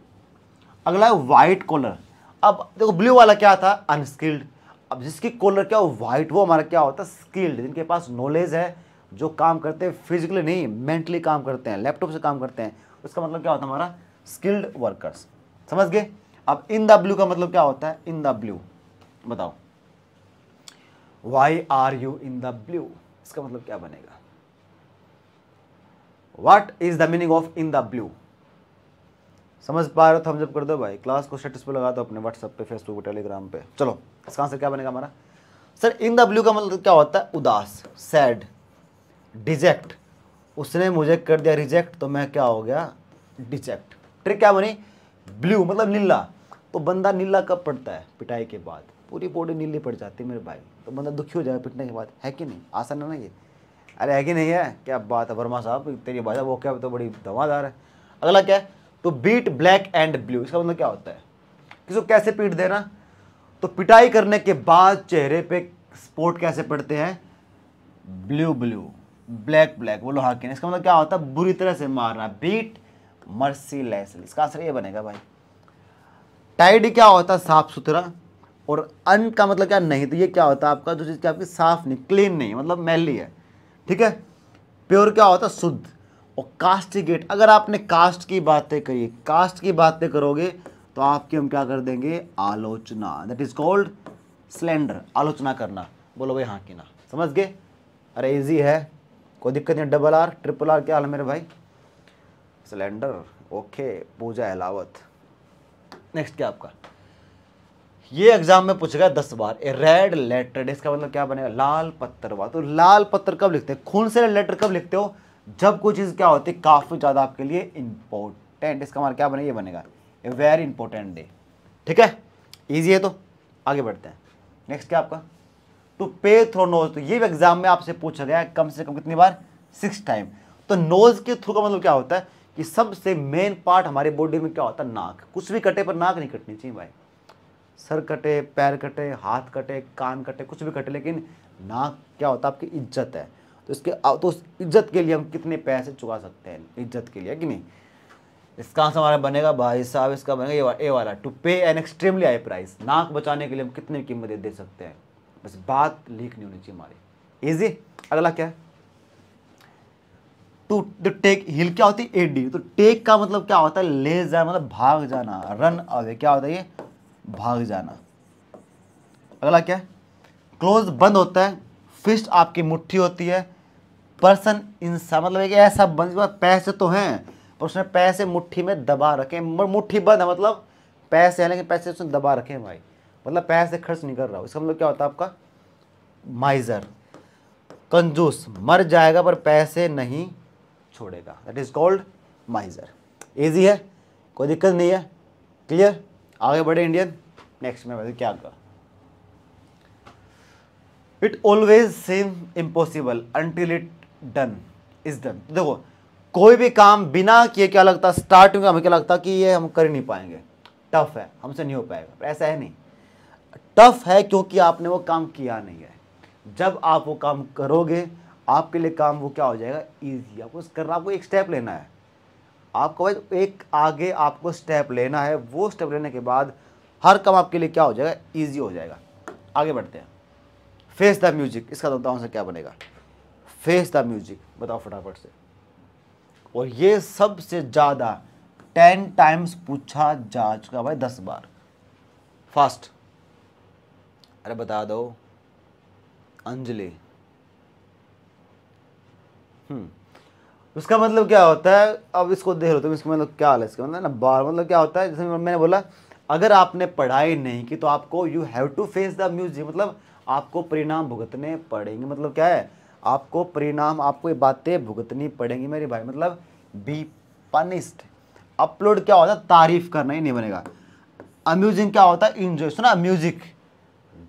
अगला है वाइट कॉलर अब देखो ब्लू वाला क्या था अनस्किल्ड अब जिसकी कॉलर क्या हो वाइट वो हमारा क्या होता है स्किल्ड जिनके पास नॉलेज है जो काम करते हैं फिजिकली नहीं मेंटली काम करते हैं लैपटॉप से काम करते हैं उसका मतलब क्या होता है हमारा स्किल्ड वर्कर्स समझ गए अब इन द ब्लू का मतलब क्या होता है इन द ब्लू बताओ why are you in the blue इसका मतलब क्या बनेगा what is the meaning of in the blue समझ पा रहे हो तो थम्स अप कर दो भाई क्लास को स्टेटस पे लगा दो अपने व्हाट्सअप पे फेसबुक पे टेलीग्राम पे चलो इसका आंसर क्या बनेगा हमारा सर इन द ब्लू का मतलब क्या होता है उदास सैड डिजेक्ट उसने मुझे कर दिया रिजेक्ट तो मैं क्या हो गया डिजेक्ट ट्रिक क्या बनी ब्लू मतलब नीला तो बंदा नीला कब पड़ता है पिटाई के बाद पूरी बॉडी नीली पड़ जाती है मेरे भाई तो बंदा दुखी हो जाएगा पिटने के बाद है कि नहीं आसान है ना ये अरे है कि नहीं है क्या बात है वर्मा साहब तेरी बात है वो क्या तो बड़ी दवादार है अगला क्या है to beat black and blue इसका मतलब क्या होता है किसी को कैसे पीट देना तो पिटाई करने के बाद चेहरे पे स्पोर्ट कैसे पड़ते हैं ब्लू ब्लू ब्लैक ब्लैक बोलो हाकिन इसका मतलब क्या होता है बुरी तरह से मारना बीट मर्सी इसका आंसर ये बनेगा भाई टाइड क्या होता है साफ सुथरा और अन का मतलब क्या नहीं तो ये क्या होता है आपका जो चीज़ क्या आपकी साफ नहीं क्लीन नहीं मतलब मैली है ठीक है प्योर क्या होता है शुद्ध और कास्टिगेट अगर आपने कास्ट की बातें करी कास्ट की बातें करोगे तो आपकी हम क्या कर देंगे आलोचना दैट इज कॉल्ड सिलेंडर आलोचना करना बोलो भाई हाँ की ना समझ गए अरे इजी है कोई दिक्कत नहीं डबल आर ट्रिपल आर क्या हाल है मेरे भाई cylinder okay Pooja Alawat next क्या आपका ये एग्जाम में पूछ गया दस बार ए रेड लेटर इसका मतलब क्या बनेगा लाल पत्थर हुआ तो लाल पत्थर कब लिखते हैं खून से लेटर कब लिखते हो जब कोई चीज़ क्या होती है काफ़ी ज़्यादा आपके लिए इम्पोर्टेंट इसका हमारा मतलब क्या बने ये बनेगा ए वेरी इंपॉर्टेंट डे ठीक है ईजी है तो आगे बढ़ते हैं नेक्स्ट क्या आपका टू पे थ्रो नोज तो ये भी एग्जाम में आपसे पूछा गया है कम से कम कितनी बार सिक्स टाइम तो नोज के थ्रू का मतलब क्या होता है कि सबसे मेन पार्ट हमारे बॉडी में क्या होता है नाक कुछ भी कटे पर नाक नहीं कटनी चाहिए भाई सर कटे पैर कटे हाथ कटे कान कटे कुछ भी कटे लेकिन नाक क्या होता है आपकी इज्जत है तो इसके तो उस इज्जत के लिए हम कितने पैसे चुका सकते हैं इज्जत के लिए कि नहीं इसका आंसर हमारा बनेगा भाई साहब इसका बनेगा ये वाला ए वाला टू पे एन एक्सट्रीमली हाई प्राइस नाक बचाने के लिए हम कितनी कीमतें दे सकते हैं बस बात लीक नहीं होनी चाहिए हमारी ईजी अगला क्या है टू तो टेक हिल क्या होती है एडी तो टेक का मतलब क्या होता है ले जाए मतलब भाग जाना रन अवे क्या होता है ये भाग जाना अगला क्या क्लोज बंद होता है फिस्ट आपकी मुट्ठी होती है पर्सन इंसान मतलब ऐसा बंद पैसे तो हैं पर उसने पैसे मुट्ठी में दबा रखे मुट्ठी बंद है मतलब पैसे हैं लेकिन पैसे उसने दबा रखे हैं भाई मतलब पैसे खर्च नहीं कर रहा हो इसका मतलब क्या होता है आपका माइजर कंजूस मर जाएगा पर पैसे नहीं छोड़ेगा that is called miser easy है कोई दिक्कत नहीं है क्लियर आगे बढ़े इंडियन नेक्स्ट में वैसे क्या होगा it always same impossible until it done is done देखो कोई भी काम बिना किए क्या लगता है स्टार्टिंग हमें क्या लगता है कि ये हम कर ही नहीं पाएंगे टफ है हमसे नहीं हो पाएगा ऐसा है नहीं टफ है क्योंकि आपने वो काम किया नहीं है जब आप वो काम करोगे आपके लिए काम वो क्या हो जाएगा ईजी आपको करना आपको एक स्टेप लेना है आपको एक आगे आपको स्टेप लेना है वो स्टेप लेने के बाद हर काम आपके लिए क्या हो जाएगा ईजी हो जाएगा आगे बढ़ते हैं फेस द म्यूजिक इसका तो बताऊँ से क्या बनेगा फेस द म्यूजिक बताओ फटाफट से और ये सबसे ज़्यादा टेन टाइम्स पूछा जा चुका भाई दस बार फास्ट अरे बता दो अंजलि हम्म। उसका मतलब क्या होता है अब इसको देख लो तुम तो इसका मतलब क्या हाल है इसका मतलब ना बार मतलब क्या होता है जैसे मैंने बोला अगर आपने पढ़ाई नहीं की तो आपको you have to face the music मतलब आपको परिणाम भुगतने पड़ेंगे मतलब क्या है आपको परिणाम आपको ये बातें भुगतनी पड़ेंगी मेरे भाई मतलब बी पनिस्ड अपलोड क्या होता है तारीफ करना ही नहीं बनेगा अम्यूजिंग क्या होता है इंजॉय सुना म्यूजिक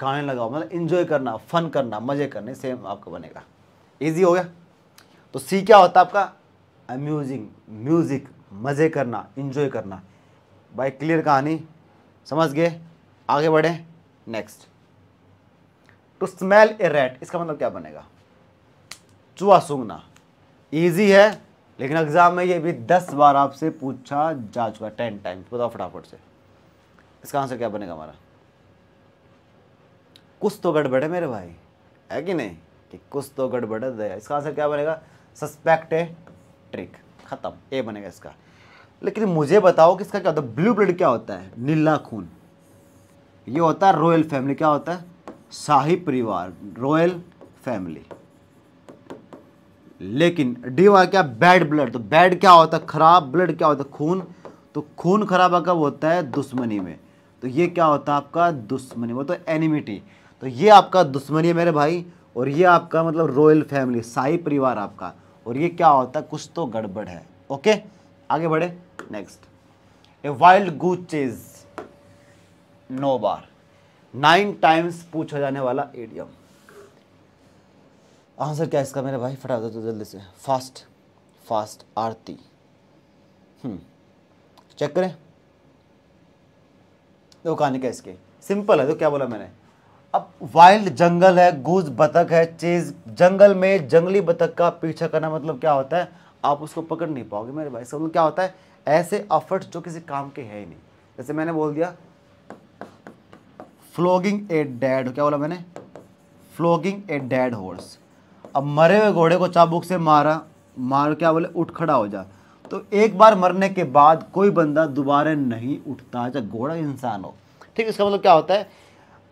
गाने लगाओ मतलब इंजॉय करना फन करना मजे करने सेम आपको बनेगा इजी हो गया तो सी क्या होता है आपका अम्यूजिंग म्यूजिक मज़े करना इंजॉय करना भाई क्लियर कहानी समझ गए आगे बढ़े next to smell a rat इसका मतलब क्या बनेगा चुआ सूंघना ईजी है लेकिन एग्जाम में ये भी दस बार आपसे पूछा जा चुका है टेन टाइम्स बताओ फटाफट से इसका आंसर क्या बनेगा हमारा कुछ तो गड़बड़ है मेरे भाई है कि नहीं कि कुछ तो गड़बड़ है इसका आंसर क्या बनेगा सस्पेक्ट है ट्रिक खत्म ए बनेगा इसका लेकिन मुझे बताओ कि इसका क्या होता है ब्लू ब्लड क्या होता है नीला खून ये होता है रॉयल फैमिली क्या होता है शाही परिवार रॉयल फैमिली लेकिन डी हुआ क्या बैड ब्लड तो बैड क्या होता है खराब ब्लड क्या होता है खून तो खून खराब कब होता है दुश्मनी में तो ये क्या होता है आपका दुश्मनी वो तो एनिमिटी तो ये आपका दुश्मनी है मेरे भाई और ये आपका मतलब रॉयल फैमिली साई परिवार आपका और ये क्या होता है कुछ तो गड़बड़ है ओके आगे बढ़े next a wild goose chase नो बार नाइन टाइम्स पूछा जाने वाला एडियम आंसर क्या इसका मेरे भाई फटा दो तो जल्दी से फास्ट फास्ट आरती चेक हम्म, करें दो कहानी क्या इसके सिंपल है तो क्या बोला मैंने अब वाइल्ड जंगल है गूज बतख है चेज जंगल में जंगली बतख का पीछा करना मतलब क्या होता है आप उसको पकड़ नहीं पाओगे मेरे भाई सब क्या होता है ऐसे अफर्ट्स जो किसी काम के हैं ही नहीं जैसे मैंने बोल दिया फ्लोगिंग ए डैड क्या बोला मैंने फ्लोगिंग ए डैड हॉर्स अब मरे हुए घोड़े को चाबुक से मारा मार क्या बोले उठ खड़ा हो जा तो एक बार मरने के बाद कोई बंदा दोबारा नहीं उठता चाहे घोड़ा इंसान हो ठीक इसका मतलब क्या होता है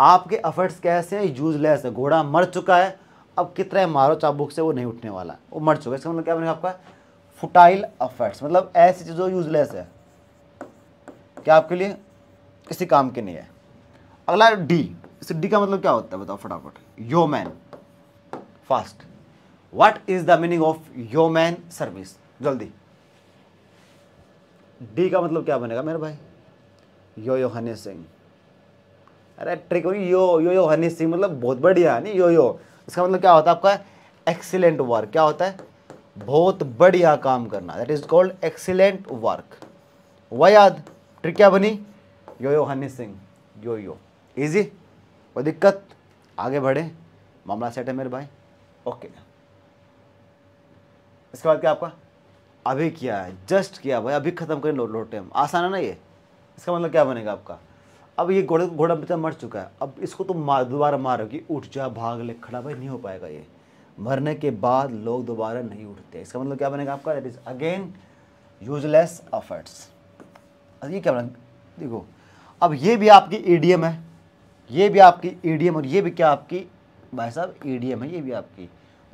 आपके एफर्ट्स कैसे हैं यूजलेस है घोड़ा मर चुका है अब कितना मारो चाबुक से वो नहीं उठने वाला वो मर चुका है इसका मतलब क्या बनेगा आपका फुटाइल अफर्ट्स मतलब ऐसी चीजों यूजलेस है क्या आपके लिए किसी काम के नहीं है अगला डी इस डी का मतलब क्या होता है बताओ फटाफट yo man fast what is the meaning of man service जल्दी डी का मतलब क्या बनेगा मेरे भाई यो यो हनी सिंह अरे trick yo yo yo Honey Singh मतलब बहुत बढ़िया है नी यो यो इसका मतलब क्या होता है आपका एक्सीलेंट वर्क क्या होता है बहुत बढ़िया काम करना that is called excellent work वह याद ट्रिक क्या बनी yo yo Honey Singh yo yo easy कोई दिक्कत आगे बढ़े मामला सेट है मेरे भाई ओके okay. इसके बाद क्या आपका अभी किया है जस्ट किया भाई अभी ख़त्म करें लौटे हम आसान है ना ये इसका मतलब क्या बनेगा आपका अब ये घोड़े घोड़ा बेचारा मर चुका है अब इसको तो मार दोबारा मारो कि उठ जा भाग ले खड़ा भाई नहीं हो पाएगा ये मरने के बाद लोग दोबारा नहीं उठते इसका मतलब क्या बनेगा आपका that is again useless efforts ये क्या बना देखो अब ये भी आपकी ईडीएम e है ये भी आपकी ईडीएम e और ये भी क्या आपकी भाई साहब ईडीएम e है ये भी आपकी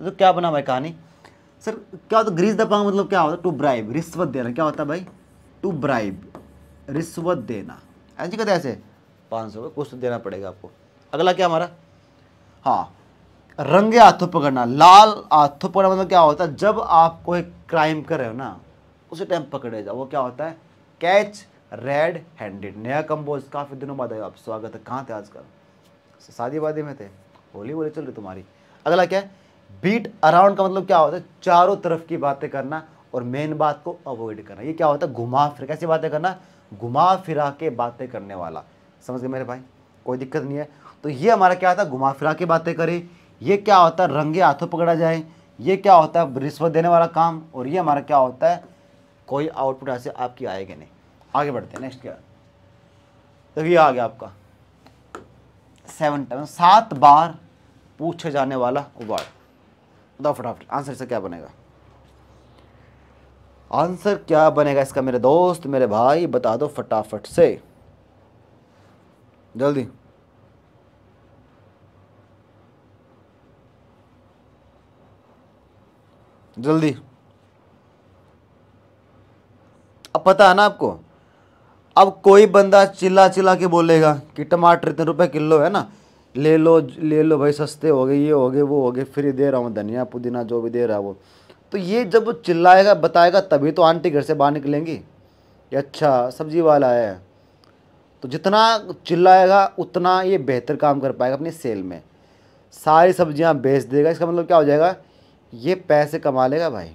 तो क्या बना भाई कहानी सर क्या होता है ग्रीस द मतलब क्या होता है टू ब्राइब रिश्वत देना क्या होता है भाई टू ब्राइब रिश्वत देना ऐसे कहते ऐसे पाँच सौ कुछ तो देना पड़ेगा आपको अगला क्या हमारा हाँ रंगे हाथों पकड़ना लाल हाथों पकड़ना मतलब क्या होता है जब आप कोई क्राइम कर रहे हो ना उसी टाइम पकड़े जाओ वो क्या होता है कैच रेड हैंडेड नया कम्बोज काफ़ी दिनों बाद आया आप स्वागत है कहाँ थे आजकल शादी वादी में थे होली बोली चल रही तुम्हारी अगला क्या है बीट अराउंड का मतलब क्या होता है चारों तरफ की बातें करना और मेन बात को अवॉइड करना ये क्या होता है घुमा फिर कैसी बातें करना घुमा फिरा के बातें करने वाला समझ गए मेरे भाई कोई दिक्कत नहीं है तो ये हमारा क्या होता है घुमा फिरा के बातें करें ये क्या होता है रंगे हाथों पकड़ा जाए ये क्या होता है रिश्वत देने वाला काम और ये हमारा क्या होता है कोई आउटपुट ऐसे आपकी आएगी नहीं आगे बढ़ते हैं नेक्स्ट क्या तो ये आ गया आपका सेवन टाइम सात बार पूछे जाने वाला वर्ड बताओ फटाफट आंसर इसका क्या बनेगा आंसर क्या बनेगा इसका मेरे दोस्त मेरे भाई बता दो फटाफट से जल्दी जल्दी अब पता है ना आपको अब कोई बंदा चिल्ला चिल्ला के बोलेगा कि टमाटर इतने रुपए किलो है ना ले लो ले लो भाई सस्ते हो गए ये हो गए वो हो गए फ्री दे रहा हूँ धनिया पुदीना जो भी दे रहा है वो तो ये जब चिल्लाएगा बताएगा तभी तो आंटी घर से बाहर निकलेंगी कि अच्छा सब्जी वाला है तो जितना चिल्लाएगा उतना ये बेहतर काम कर पाएगा अपनी सेल में सारी सब्जियां बेच देगा इसका मतलब क्या हो जाएगा ये पैसे कमा लेगा भाई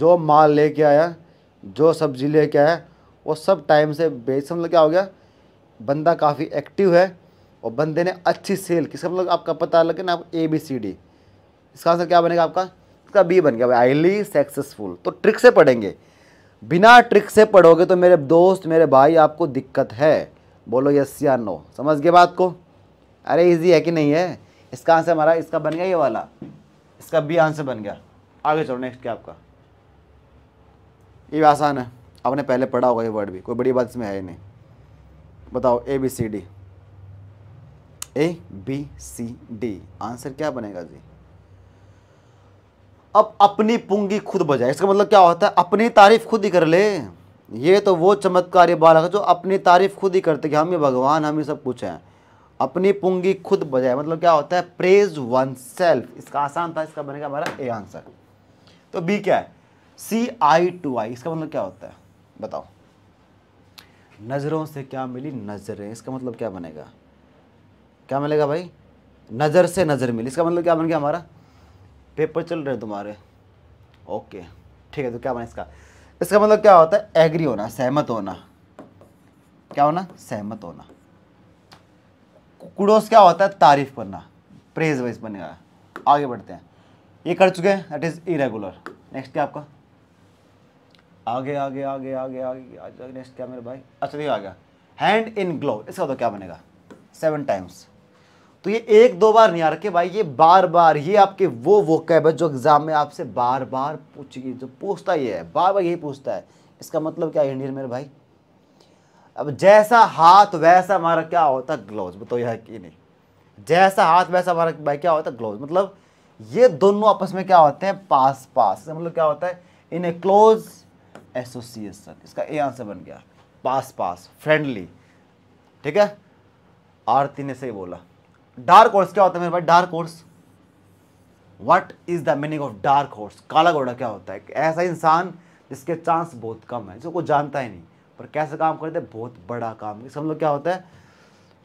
जो माल लेके आया जो सब्जी लेके आया वो सब टाइम से बेच मतलब क्या हो गया बंदा काफ़ी एक्टिव है और बंदे ने अच्छी सेल की सब लोग आपका पता लगे ना आप ए बी सी डी इसका आंसर क्या बनेगा आपका इसका बी बन गया हाईली सक्सेसफुल तो ट्रिक से पढ़ेंगे बिना ट्रिक से पढ़ोगे तो मेरे दोस्त मेरे भाई आपको दिक्कत है बोलो यस या नो समझ गए बात को अरे इजी है कि नहीं है इसका आंसर हमारा इसका बन गया ये वाला इसका बी आंसर बन गया आगे चलो नेक्स्ट क्या आपका ये भी आसान है आपने पहले पढ़ा होगा ये वर्ड भी कोई बड़ी बात इसमें है ही नहीं बताओ A B C D A B C D answer क्या बनेगा जी अब अपनी पुंगी खुद बजाए इसका मतलब क्या होता है अपनी तारीफ खुद ही कर ले ये तो वो चमत्कारी बालक जो अपनी तारीफ खुद ही करते कि हम ये भगवान हम ये सब कुछ हैं अपनी पुंगी खुद बजाए मतलब क्या होता है प्रेज वन सेल्फ इसका आसान था इसका बनेगा हमारा ए आंसर तो बी क्या है सी आई टू आई इसका मतलब क्या होता है बताओ नज़रों से क्या मिली नज़रें इसका मतलब क्या बनेगा क्या मिलेगा भाई नज़र से नज़र मिली इसका मतलब क्या बन गया हमारा पेपर चल रहे तुम्हारे ओके ठीक है तो क्या बना इसका इसका मतलब क्या होता है एग्री होना सहमत होना क्या होना सहमत होना कुड़ोस क्या होता है तारीफ करना प्रेज वाइज बनेगा आगे बढ़ते हैं ये कर चुके हैं दैट इज़ इरेगुलर नेक्स्ट क्या आपका आगे आगे आगे आगे आगे आगे नेक्स्ट क्या मेरे भाई अच्छा ये आ गया हैंड इन ग्लोव इसका तो क्या बनेगा सेवन टाइम्स तो ये एक दो बार नहीं आ रखे भाई ये बार बार ये आपके वो वो कैब है जो एग्ज़ाम में आपसे बार बार पूछिए जो पूछता ये है बार बार यही पूछता है इसका मतलब क्या इंडियन मेरे भाई अब जैसा हाथ वैसा हमारा क्या होता ग्लोव बताओ यह कि नहीं जैसा हाथ वैसा हमारा भाई क्या होता ग्लोव मतलब ये दोनों आपस में क्या होते हैं पास पास मतलब क्या होता है इन ए क्लोज एसोसिएशन इसका ए आंसर बन गया पास पास फ्रेंडली ठीक है आरती ने सही बोला डार्क हॉर्स क्या होता है मेरे भाई dark horse what is the meaning of dark horse काला घोड़ा क्या होता है ऐसा इंसान जिसके चांस बहुत कम है जो जिसको जानता ही नहीं पर कैसे काम करते हैं बहुत बड़ा काम सब मतलब लोग क्या होता है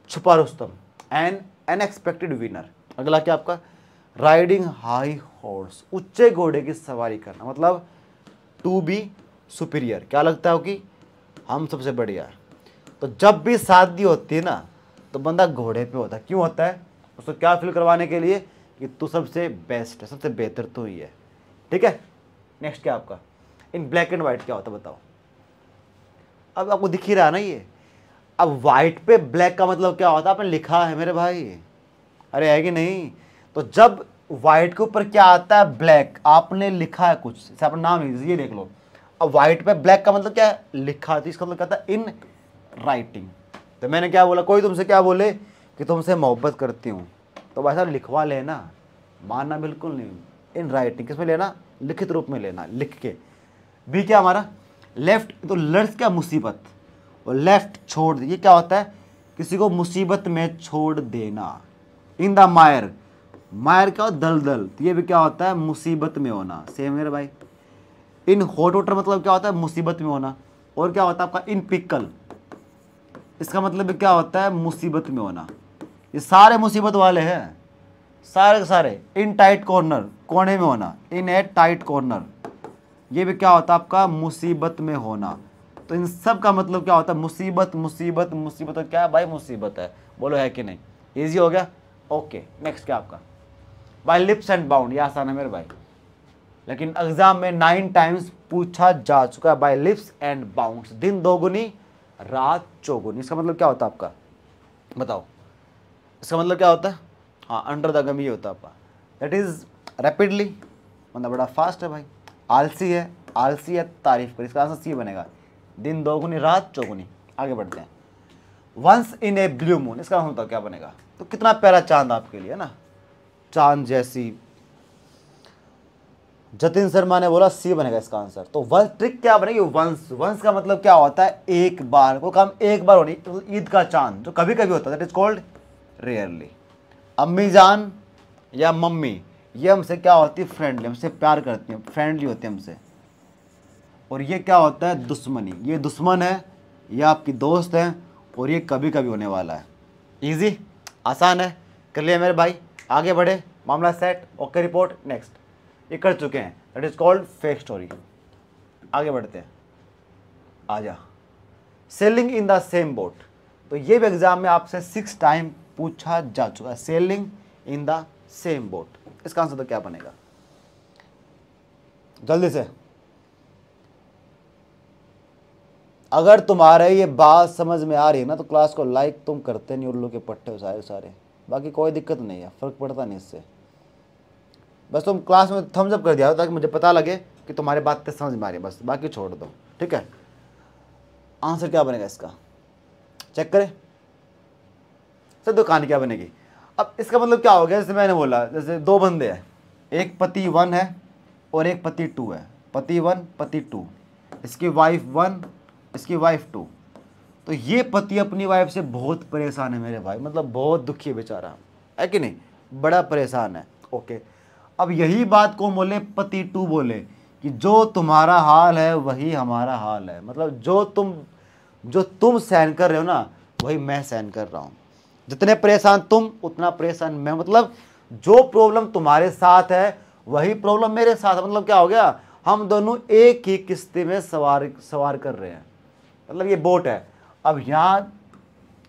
छुपा रुस्तम एन अनएक्सपेक्टेड विनर अगला क्या आपका राइडिंग हाई हॉर्स उच्चे घोड़े की सवारी करना मतलब टू बी सुपीरियर क्या लगता है कि हम सबसे बढ़िया तो जब भी शादी होती है ना तो बंदा घोड़े पे होता है क्यों होता है उसको क्या फील करवाने के लिए कि तू सबसे बेस्ट है सबसे बेहतर तू ही है ठीक है नेक्स्ट क्या आपका इन ब्लैक एंड वाइट क्या होता है बताओ अब आपको दिख ही रहा ना ये अब वाइट पे ब्लैक का मतलब क्या होता है आपने लिखा है मेरे भाई अरे है कि नहीं तो जब वाइट के ऊपर क्या आता है ब्लैक आपने लिखा है कुछ इसे अपना नाम ये देख लो अब वाइट पे ब्लैक का मतलब क्या है लिखा तो इसका मतलब क्या था इन राइटिंग तो मैंने क्या बोला कोई तुमसे क्या बोले कि तुमसे मोहब्बत करती हूँ तो भाई साहब लिखवा लेना मानना बिल्कुल नहीं इन राइटिंग किस में लेना लिखित रूप में लेना लिख के बी क्या हमारा लेफ्ट तो लर्स क्या मुसीबत और लेफ्ट छोड़ ये क्या होता है किसी को मुसीबत में छोड़ देना इन द मायर मायर क्या हो दलदल तो ये भी क्या होता है मुसीबत में होना सेम है भाई इन हॉट वाटर मतलब क्या होता है मुसीबत में होना और क्या होता है आपका इन पिकल इसका मतलब क्या होता है मुसीबत में होना ये सारे मुसीबत वाले हैं सारे सारे इन टाइट कॉर्नर कोने में होना इन ए टाइट कॉर्नर ये भी क्या होता है आपका मुसीबत में होना तो इन सब का मतलब क्या होता है मुसीबत मुसीबत मुसीबत और तो क्या है भाई मुसीबत है बोलो है कि नहीं ईजी हो गया ओके नेक्स्ट क्या आपका बाई लिप्स एंड बाउंड ये आसान है मेरे भाई लेकिन एग्जाम में नाइन टाइम्स पूछा जा चुका है बाय लिप्स एंड बाउंड दिन दोगुनी रात चौगुन इसका मतलब क्या होता है आपका बताओ इसका मतलब क्या होता है हाँ अंडर द गम ये होता है आपका दैट इज़ रैपिडली मतलब बड़ा फास्ट है भाई आलसी है आलसी है तारीफ पर इसका आंसर सी बनेगा दिन दोगुनी रात चौगुनी आगे बढ़ते हैं once in a blue moon इसका होता मतलब क्या बनेगा तो कितना प्यारा चांद आपके लिए है ना चांद जैसी जतिन शर्मा ने बोला सी बनेगा इसका आंसर तो वंश ट्रिक क्या बनेगी वंश वंश का मतलब क्या होता है एक बार वो काम एक बार होनी तो ईद का चांद जो कभी कभी होता है दैट इज कॉल्ड रेयरली अम्मी जान या मम्मी ये हमसे क्या होती है फ्रेंडली हमसे प्यार करती है फ्रेंडली होती है हमसे और ये क्या होता है दुश्मनी ये दुश्मन है ये आपकी दोस्त है और ये कभी कभी होने वाला है ईजी आसान है कर लिया मेरे भाई आगे बढ़े मामला सेट ओके रिपोर्ट नेक्स्ट ये कर चुके हैं that is called fake story आगे बढ़ते हैं जा sailing in the same boat तो ये भी एग्ज़ाम में आपसे सिक्स टाइम पूछा जा चुका है sailing in the same boat इसका आंसर तो क्या बनेगा जल्दी से अगर तुम्हारे ये बात समझ में आ रही है ना तो क्लास को लाइक तुम करते नहीं उल्लू के पट्टे सारे सारे बाकी कोई दिक्कत नहीं है फ़र्क पड़ता नहीं इससे बस तुम क्लास में थम्स अप कर दिया ताकि मुझे पता लगे कि तुम्हारी बात समझ में आ रही है बस बाकी छोड़ दो ठीक है आंसर क्या बनेगा इसका चेक करें सर तो कहानी क्या बनेगी अब इसका मतलब क्या हो गया जैसे मैंने बोला जैसे दो बंदे हैं एक पति वन है और एक पति टू है पति वन पति टू इसकी वाइफ वन इसकी वाइफ टू तो ये पति अपनी वाइफ से बहुत परेशान है मेरे भाई मतलब बहुत दुखी है बेचारा है कि नहीं बड़ा परेशान है ओके अब यही बात को बोले पति टू बोले कि जो तुम्हारा हाल है वही हमारा हाल है मतलब जो तुम जो तुम सहन कर रहे हो ना वही मैं सहन कर रहा हूँ जितने परेशान तुम उतना परेशान मैं मतलब जो प्रॉब्लम तुम्हारे साथ है वही प्रॉब्लम मेरे साथ मतलब क्या हो गया हम दोनों एक ही किस्ती में सवार सवार कर रहे हैं मतलब ये बोट है अब यहाँ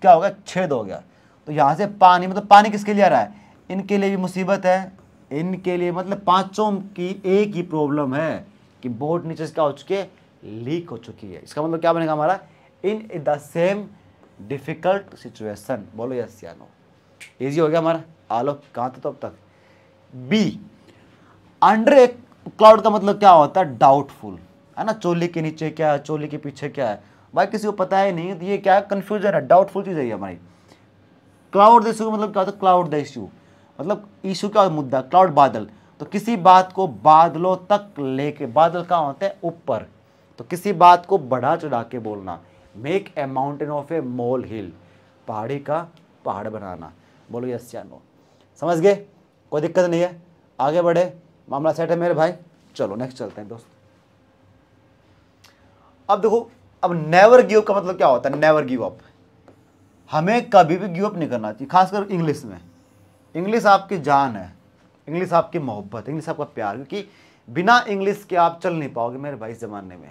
क्या हो गया छेद हो गया तो यहाँ से पानी मतलब पानी किसके लिए आ रहा है इनके लिए भी मुसीबत है इनके लिए मतलब पांचों की एक ही प्रॉब्लम है कि बोर्ड नीचे से क्या हो चुकी है लीक हो चुकी है इसका मतलब क्या बनेगा हमारा in the same difficult situation बोलो यस या नो इजी हो गया हमारा आलो कहाँ था तो अब तक बी अंडर एक क्लाउड का मतलब क्या होता है डाउटफुल है ना चोली के नीचे क्या है चोली के पीछे क्या है भाई किसी को पता ही नहीं तो ये क्या कंफ्यूजन है डाउटफुल चीज़ है हमारी क्लाउड द इशू मतलब क्या होता है क्लाउड द इशू मतलब इशू का मुद्दा क्लाउड बादल तो किसी बात को बादलों तक लेके बादल कहाँ होते हैं ऊपर तो किसी बात को बढ़ा चढ़ा के बोलना make a mountain of a mole hill पहाड़ी का पहाड़ बनाना बोलो यस या नो समझ गए कोई दिक्कत नहीं है आगे बढ़े मामला सेट है मेरे भाई चलो नेक्स्ट चलते हैं दोस्त अब देखो अब नेवर गिव का मतलब क्या होता है नेवर गिव अप हमें कभी भी गिव अप नहीं करना चाहिए खासकर इंग्लिश में इंग्लिश आपकी जान है इंग्लिश आपकी मोहब्बत इंग्लिश आपका प्यार क्योंकि बिना इंग्लिश के आप चल नहीं पाओगे मेरे भाई ज़माने में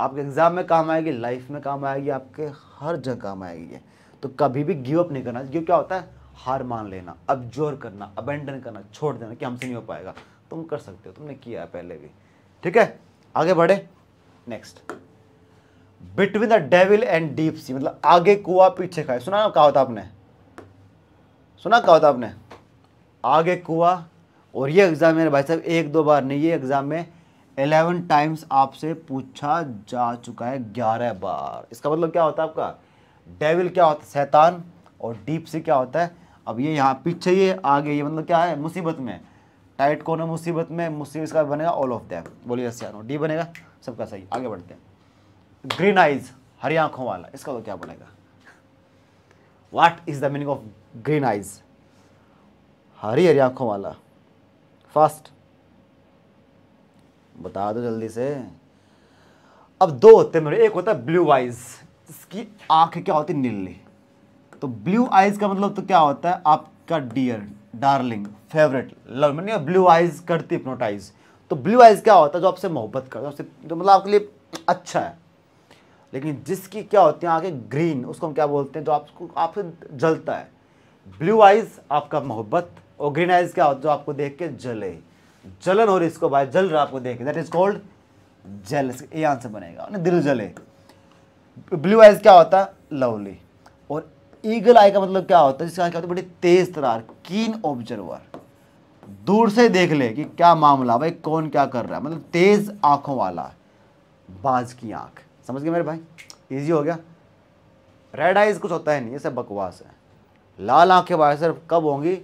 आपके एग्ज़ाम में काम आएगी लाइफ में काम आएगी आपके हर जगह काम आएगी तो कभी भी गिव अप नहीं करना गिव क्या होता है हार मान लेना अब्जोर करना अबेंडन करना छोड़ देना कि हमसे नहीं हो पाएगा तुम कर सकते हो तुमने किया है पहले भी ठीक है आगे बढ़े next between the devil and deep sea मतलब आगे कुआ पीछे खाए सुना कहा होता आपने सुना कहा था आपने आगे कुआ और ये एग्ज़ाम मेरे भाई साहब एक दो बार नहीं ये एग्ज़ाम में एलेवन टाइम्स आपसे पूछा जा चुका है ग्यारह बार इसका मतलब क्या होता है आपका डेविल क्या होता है शैतान और डीप से क्या होता है अब ये यहाँ पीछे ये आगे ये मतलब क्या है मुसीबत में टाइट कौन है मुसीबत में मुसीबत इसका बनेगा ऑल ऑफ दैम बोलिए सियानो डी बनेगा सबका सही आगे बढ़ते हैं ग्रीन आइज हरी आंखों वाला इसका तो क्या बनेगा what is the meaning of green eyes हरी हरी आंखों वाला फर्स्ट बता दो जल्दी से अब दो होते हैं मेरे एक होता है ब्लू आइज इसकी आंखें क्या होती है नीली तो ब्लू आइज का मतलब तो क्या होता है आपका डियर डार्लिंग फेवरेट लव मैंने ब्लू आइज करती हिप्नोटाइज तो ब्लू आइज क्या होता है जो आपसे मोहब्बत करता है जो मतलब आपके लिए अच्छा है लेकिन जिसकी क्या होती है आगे ग्रीन उसको हम क्या बोलते हैं जो आपको आपसे जलता है ब्लू आइज आपका मोहब्बत और ग्रीन आइज क्या जो आपको देख के जले जलन हो रही इसको भाई जल रहा आपको देख दैट इज कॉल्ड जेल ये आंसर बनेगा दिल जले ब्लू आइज क्या होता है लवली और ईगल आई का मतलब क्या होता है जिसका क्या होता है बड़ी तेज तरार कीन ऑब्जर्वर दूर से देख ले कि क्या मामला भाई कौन क्या कर रहा है मतलब तेज आंखों वाला बाज की आंख समझ गए मेरे भाई इजी हो गया रेड आइज कुछ होता है नहीं ये सब बकवास है लाल आंखें भाई सर कब होंगी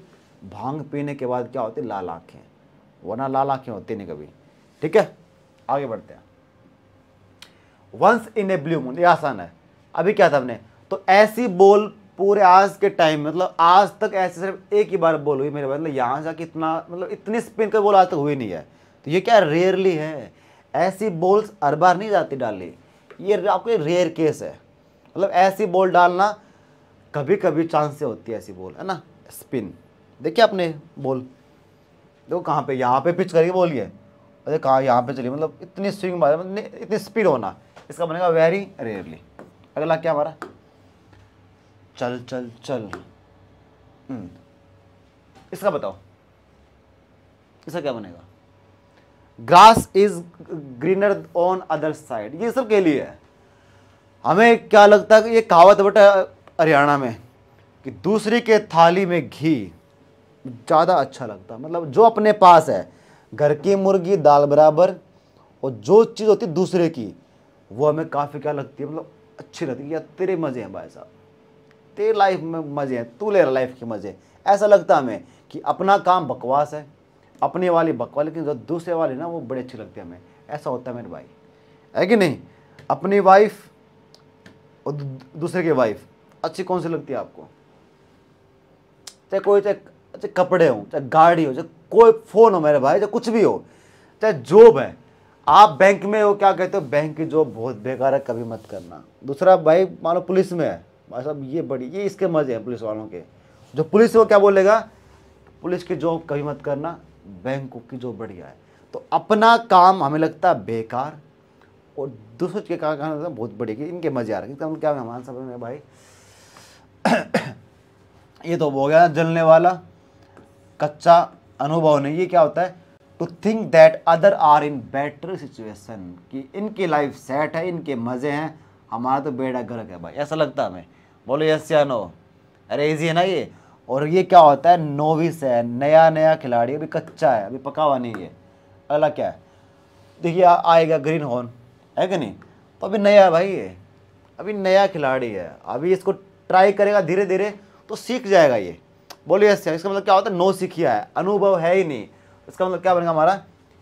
भांग पीने के बाद क्या होती लाल आंखें वरना लाल आंखें होती नहीं कभी ठीक है आगे बढ़ते हैं once in a blue moon ये आसान है अभी क्या था हमने तो ऐसी बोल पूरे आज के टाइम मतलब आज तक ऐसे सिर्फ एक ही बार बोल हुई मेरे मतलब यहाँ जाके इतना मतलब इतनी स्पिन का बोल आज तक हुई नहीं है तो ये क्या रेयरली है ऐसी बोल्स हर बार नहीं जाती डाली ये आपको रेयर केस है मतलब ऐसी बोल डालना कभी कभी चांस से होती है ऐसी बॉल है ना स्पिन देखिए आपने बॉल देखो कहाँ पे यहाँ पे पिच करके बोलिए अरे कहाँ यहाँ पे चलिए मतलब इतनी स्विंग मारे मतलब इतनी स्पीड होना इसका बनेगा वेरी रेयरली अगला क्या हमारा चल चल चल हम्म. इसका बताओ इसका क्या बनेगा grass is greener on other side ये सब के लिए है हमें क्या लगता है कि ये कहावत बट हरियाणा में कि दूसरी के थाली में घी ज़्यादा अच्छा लगता मतलब जो अपने पास है घर की मुर्गी दाल बराबर और जो चीज़ होती है दूसरे की वो हमें काफ़ी क्या लगती है मतलब अच्छी लगती है या तेरे मज़े हैं भाई साहब तेरी लाइफ में मज़े हैं तू ले रहा लाइफ के मज़े ऐसा लगता हमें कि अपना काम बकवास है अपने वाली बकवास लेकिन जो दूसरे वाले ना वो बड़े अच्छे लगते है हमें ऐसा होता है मेरे भाई है कि नहीं अपनी वाइफ और दूसरे की वाइफ अच्छी कौन सी लगती है आपको चाहे कोई चाहे कपड़े हो चाहे गाड़ी हो चाहे कोई फ़ोन हो मेरे भाई चाहे कुछ भी हो चाहे जॉब है आप बैंक में हो क्या कहते हो बैंक की जॉब बहुत बेकार है कभी मत करना दूसरा भाई मानो पुलिस में है भाई साहब ये बड़ी ये इसके मज़े हैं पुलिस वालों के जो पुलिस वो क्या बोलेगा पुलिस की जॉब कभी मत करना बैंक की जॉब बढ़िया है तो अपना काम हमें लगता है बेकार और दूसरे के काम बहुत बढ़िया इनके मज़े आ रहे हैं क्या मेहमान मतलब, मतलब, सब में भाई ये तो हो गया जलने वाला कच्चा अनुभव नहीं ये क्या होता है to think that other are in better situation कि इनकी लाइफ सेट है इनके मज़े हैं हमारा तो बेड़ा गर्क है भाई ऐसा लगता है हमें बोलो यस या नो अरे इजी है ना ये और ये क्या होता है नोविस है नया नया खिलाड़ी अभी कच्चा है अभी पका हुआ नहीं है अगला क्या है देखिए आएगा ग्रीन हॉर्न है कि नहीं तो अभी नया भाई ये अभी नया खिलाड़ी है अभी इसको ट्राई करेगा धीरे धीरे तो सीख जाएगा ये बोलिए इसका मतलब क्या होता है नो सीखिया है अनुभव है ही नहीं इसका मतलब क्या बनेगा हमारा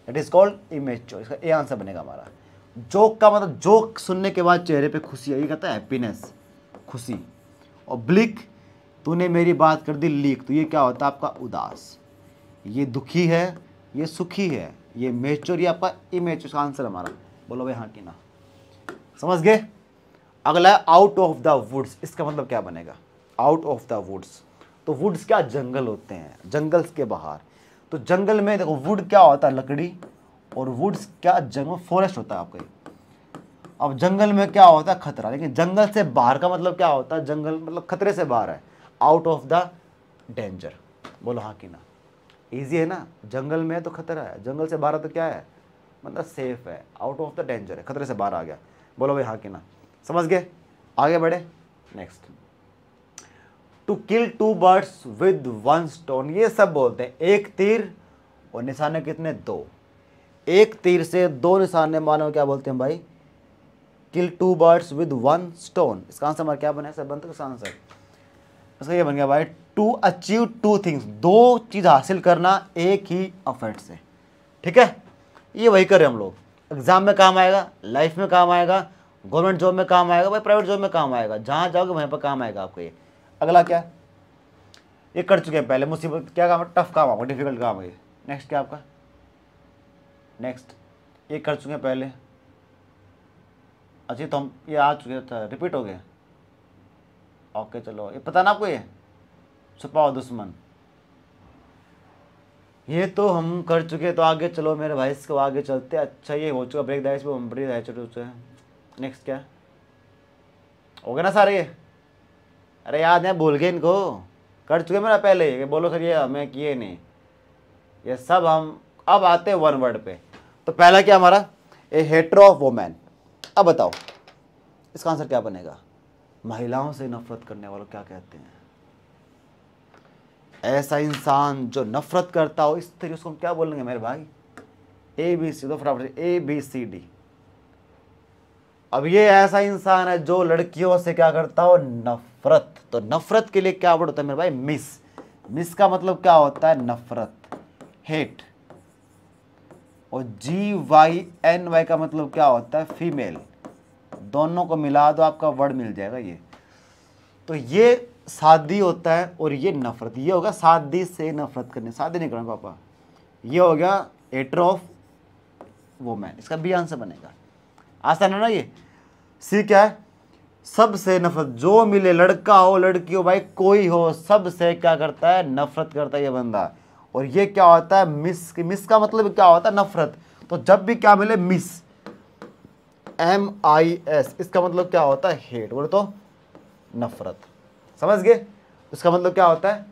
इट इज़ कॉल्ड इमेच्योर इसका ए आंसर बनेगा हमारा जोक का मतलब जोक सुनने के बाद चेहरे पे खुशी आई कहता है हैप्पीनेस खुशी और ब्लिक तूने मेरी बात कर दी लीक तो ये क्या होता है आपका उदास ये दुखी है ये सुखी है ये मेच्योर या आपका इमेच्योर आंसर हमारा बोलो भाई हाँ कि ना समझ गए अगला है आउट ऑफ द वुड्स इसका मतलब क्या बनेगा आउट ऑफ द वुड्स तो वुड्स क्या जंगल होते हैं जंगल्स के बाहर तो जंगल में देखो वुड क्या होता है लकड़ी और वुड्स क्या जंगल फॉरेस्ट होता है आपका अब जंगल में क्या होता है खतरा लेकिन जंगल से बाहर का मतलब क्या होता है जंगल मतलब खतरे से बाहर है आउट ऑफ द डेंजर बोलो हाँ कि ना ईजी है ना जंगल में तो खतरा है जंगल से बाहर तो क्या है मतलब सेफ है आउट ऑफ द डेंजर है खतरे से बाहर आ गया बोलो भाई हाँ कि ना समझ गए आगे बढ़े next to kill two birds with one stone ये सब बोलते हैं एक तीर और निशाने कितने दो एक तीर से दो निशाने मानो क्या बोलते हैं भाई kill two birds with one stone इसका आंसर हमारा क्या बना है सर बनते आंसर इसका ये बन गया भाई टू अचीव टू थिंग्स दो चीज़ हासिल करना एक ही अफर्ट से ठीक है ये वही कर रहे हम लोग एग्ज़ाम में काम आएगा लाइफ में काम आएगा गवर्नमेंट जॉब में काम आएगा भाई प्राइवेट जॉब में काम आएगा जहाँ जाओगे वहीं पर काम आएगा आपको ये अगला क्या ये कर चुके हैं पहले मुसीबत क्या काम है टफ काम आपका डिफिकल्ट काम है नेक्स्ट क्या आपका नेक्स्ट ये कर चुके हैं पहले अच्छा तो हम ये आ चुके थे रिपीट अच्छा, हो गए ओके चलो ये पता ना आपको ये छुपाओ दुश्मन ये तो हम कर चुके तो आगे चलो मेरे भाई इसको आगे चलते अच्छा ये हो चुका ब्रेक दाइस पर हम ब्रेक दाइस चुके हैं नेक्स्ट क्या हो गया ना सारे अरे याद है भूल गए इनको कर चुके मेरा पहले कि बोलो सर ये हमें किए नहीं ये सब हम अब आते वन वर्ड पे तो पहला क्या हमारा ए हेटर ऑफ वोमैन अब बताओ इसका आंसर क्या बनेगा महिलाओं से नफरत करने वालों क्या कहते हैं ऐसा इंसान जो नफरत करता हो इस तरीके उसको हम क्या बोलेंगे मेरे भाई ए बी सी तो फटाफट ए बी सी डी अब ये ऐसा इंसान है जो लड़कियों से क्या करता हो नफरत तो नफरत के लिए क्या वर्ड होता है मेरे भाई मिस मिस का मतलब क्या होता है नफरत हेट और जी वाई एन वाई का मतलब क्या होता है फीमेल दोनों को मिला दो आपका वर्ड मिल जाएगा ये तो ये शादी होता है और ये नफरत ये होगा शादी से नफरत करने शादी नहीं करना पापा ये हो गया एटर ऑफ वोमैन इसका बी आंसर बनेगा आसान है ना ये सी क्या है सबसे नफरत जो मिले लड़का हो लड़की हो भाई कोई हो सबसे क्या करता है नफरत करता है ये बंदा और ये क्या होता है मिस मिस का मतलब क्या होता है नफरत तो जब भी क्या मिले मिस एम आई एस इसका मतलब क्या होता है हेट बोले तो नफरत समझ गए उसका मतलब क्या होता है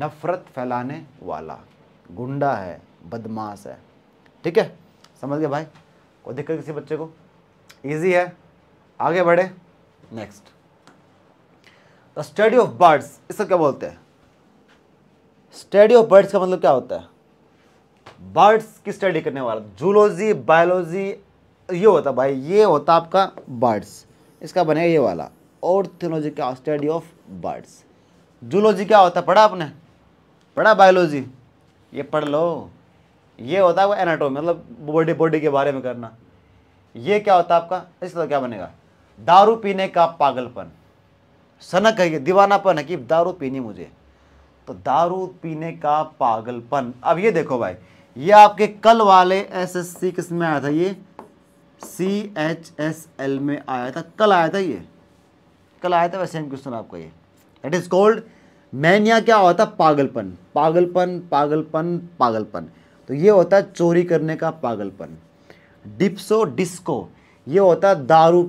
नफरत फैलाने वाला गुंडा है बदमाश है ठीक है समझ गए भाई कोई दिक्कत किसी बच्चे को ईजी है आगे बढ़े next the study of birds इसको क्या बोलते हैं स्टडी ऑफ बर्ड्स का मतलब क्या होता है बर्ड्स की स्टडी करने वाला जूलॉजी बायोलॉजी ये होता भाई ये होता आपका बर्ड्स इसका बनेगा ये वाला थियोलॉजी क्या स्टडी ऑफ बर्ड्स जूलॉजी क्या होता है पढ़ा आपने पढ़ा बायोलॉजी ये पढ़ लो ये होता है एनाटोमी मतलब बॉडी बॉडी के बारे में करना ये क्या होता है आपका इसका क्या बनेगा दारू पीने का पागलपन सनक है ये दीवानापन है कि दारू पीनी मुझे तो दारू पीने का पागलपन अब ये देखो भाई ये आपके कल वाले एस एस सी किस में आया था ये सी एच एस एल में आया था कल आया था ये कल आया था वैसे सेम क्वेश्चन आपको ये इट इज़ कॉल्ड मैनिया क्या होता पागलपन पागलपन पागलपन पागलपन तो ये होता है चोरी करने का पागलपन डिप्सो डिस्को ये होता है दारू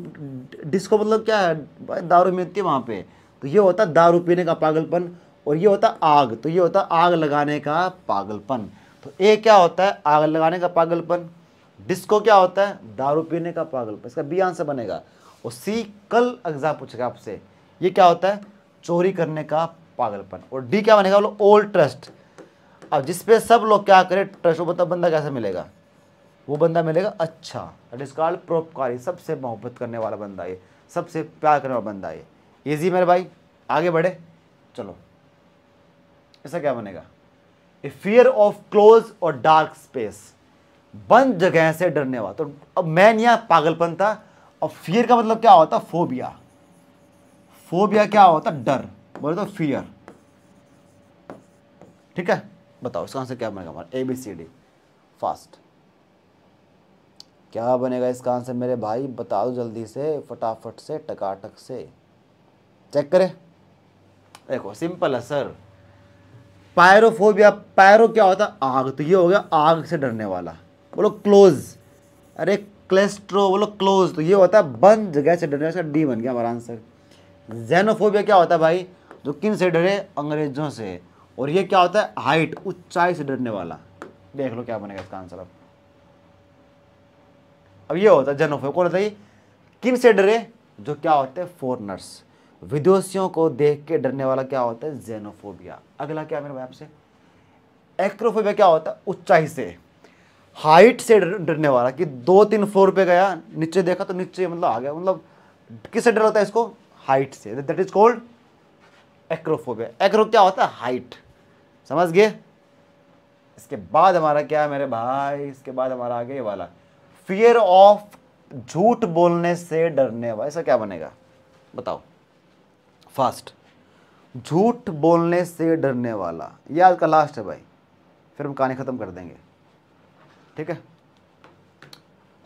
डिस्को मतलब क्या है भाई दारू मिलती है वहाँ पे तो ये होता है दारू पीने का पागलपन और ये होता है आग तो ये होता है आग लगाने का पागलपन तो ए क्या होता है आग लगाने का पागलपन डिस्को क्या होता है दारू पीने का पागलपन इसका बी आंसर बनेगा और सी कल एग्जाम पूछेगा आपसे ये क्या होता है चोरी करने का पागलपन और डी क्या बनेगा बोलो ओल्ड ट्रस्ट अब जिसपे सब लोग क्या करें ट्रस्ट वो बता बंदा कैसे मिलेगा वो बंदा मिलेगा अच्छा दट इज़ कॉल्ड प्रोपकारी सबसे मोहब्बत करने वाला बंदा ये सबसे प्यार करने वाला बंदा ये ईजी मेरे भाई आगे बढ़े चलो ऐसा क्या बनेगा ए फियर ऑफ क्लोज और डार्क स्पेस बंद जगह से डरने वाला तो अब मैन यहाँ पागलपन था और फियर का मतलब क्या होता फोबिया फोबिया क्या होता डर बोले तो फियर ठीक है बताओ इसका आंसर क्या बनेगा हमारा A B C D fast क्या बनेगा इसका आंसर मेरे भाई बता दो जल्दी से फटाफट से टकाटक से चेक करें देखो सिंपल है सर पायरोफोबिया पायरो क्या होता आग तो ये हो गया आग से डरने वाला बोलो क्लोज अरे क्लेस्ट्रो बोलो क्लोज तो ये होता है बंद जगह से डरने वाला डी बन गया हमारा आंसर जेनोफोबिया क्या होता है भाई जो किन से डरे अंग्रेजों से और ये क्या होता है हाइट ऊंचाई से डरने वाला देख लो क्या बनेगा इसका आंसर अब अब ये होता है जनोफोब कौन होता है किन से डरे जो क्या होते हैं फॉरनर्स विदेशियों को देख के डरने वाला क्या होता है जेनोफोबिया अगला क्या मेरे भाई आपसे एक्रोफोबिया क्या होता है ऊंचाई से हाइट से डरने वाला कि दो तीन फ्लोर पे गया नीचे देखा तो नीचे मतलब आ गया मतलब किससे डर होता है इसको हाइट से that is called acrophobia acro क्या होता है हाइट समझ गए इसके बाद हमारा क्या है मेरे भाई इसके बाद हमारा आगे ये वाला फियर ऑफ झूठ बोलने से डरने वाला ऐसा क्या बनेगा बताओ फास्ट झूठ बोलने से डरने वाला ये आज का लास्ट है भाई फिर हम कहानी ख़त्म कर देंगे ठीक है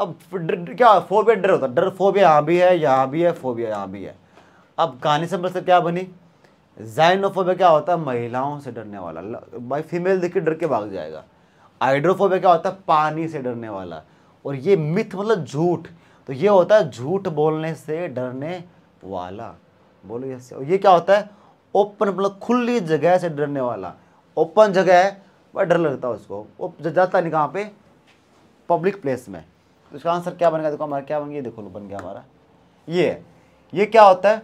अब डर, क्या फोबिया डर होता डर फोबिया यहाँ भी है यहाँ भी है फोबिया यहाँ भी है अब कहानी से मतलब क्या बनी जाइनोफोबिया क्या होता है महिलाओं से डरने वाला भाई फीमेल देख के डर के भाग जाएगा आइड्रोफोबिया क्या होता है पानी से डरने वाला और ये मिथ मतलब झूठ तो ये होता है झूठ बोलने से डरने वाला बोलो यस और ये क्या होता है ओपन मतलब खुली जगह से डरने वाला ओपन जगह है बड़ा डर लगता है उसको वो जाता नहीं कहाँ पे पब्लिक प्लेस में तो इसका आंसर क्या बनेगा देखो हमारा क्या बन गया देखो बन गया हमारा ये ये क्या होता है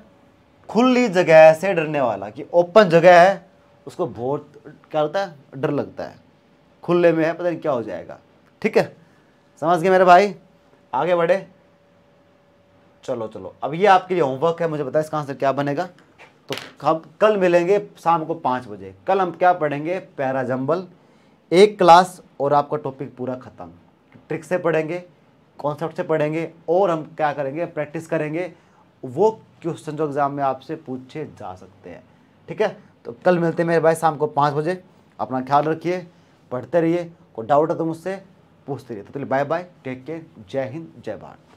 खुली जगह से डरने वाला कि ओपन जगह है उसको बहुत क्या होता है डर लगता है खुले में है पता नहीं क्या हो जाएगा ठीक है समझ गए मेरे भाई आगे बढ़े चलो चलो अब ये आपके लिए होमवर्क है मुझे बताया इसका आंसर क्या बनेगा तो हम कल मिलेंगे शाम को पाँच बजे कल हम क्या पढ़ेंगे पैरा जंबल एक क्लास और आपका टॉपिक पूरा ख़त्म ट्रिक से पढ़ेंगे कॉन्सेप्ट से पढ़ेंगे और हम क्या करेंगे प्रैक्टिस करेंगे वो क्वेश्चन जो एग्ज़ाम में आपसे पूछे जा सकते हैं ठीक है तो कल मिलते हैं मेरे भाई शाम को पाँच बजे अपना ख्याल रखिए पढ़ते रहिए कोई डाउट है तो मुझसे पहुँचते रहिए तो, तो बाय बाय टेक केयर जय हिंद जय भारत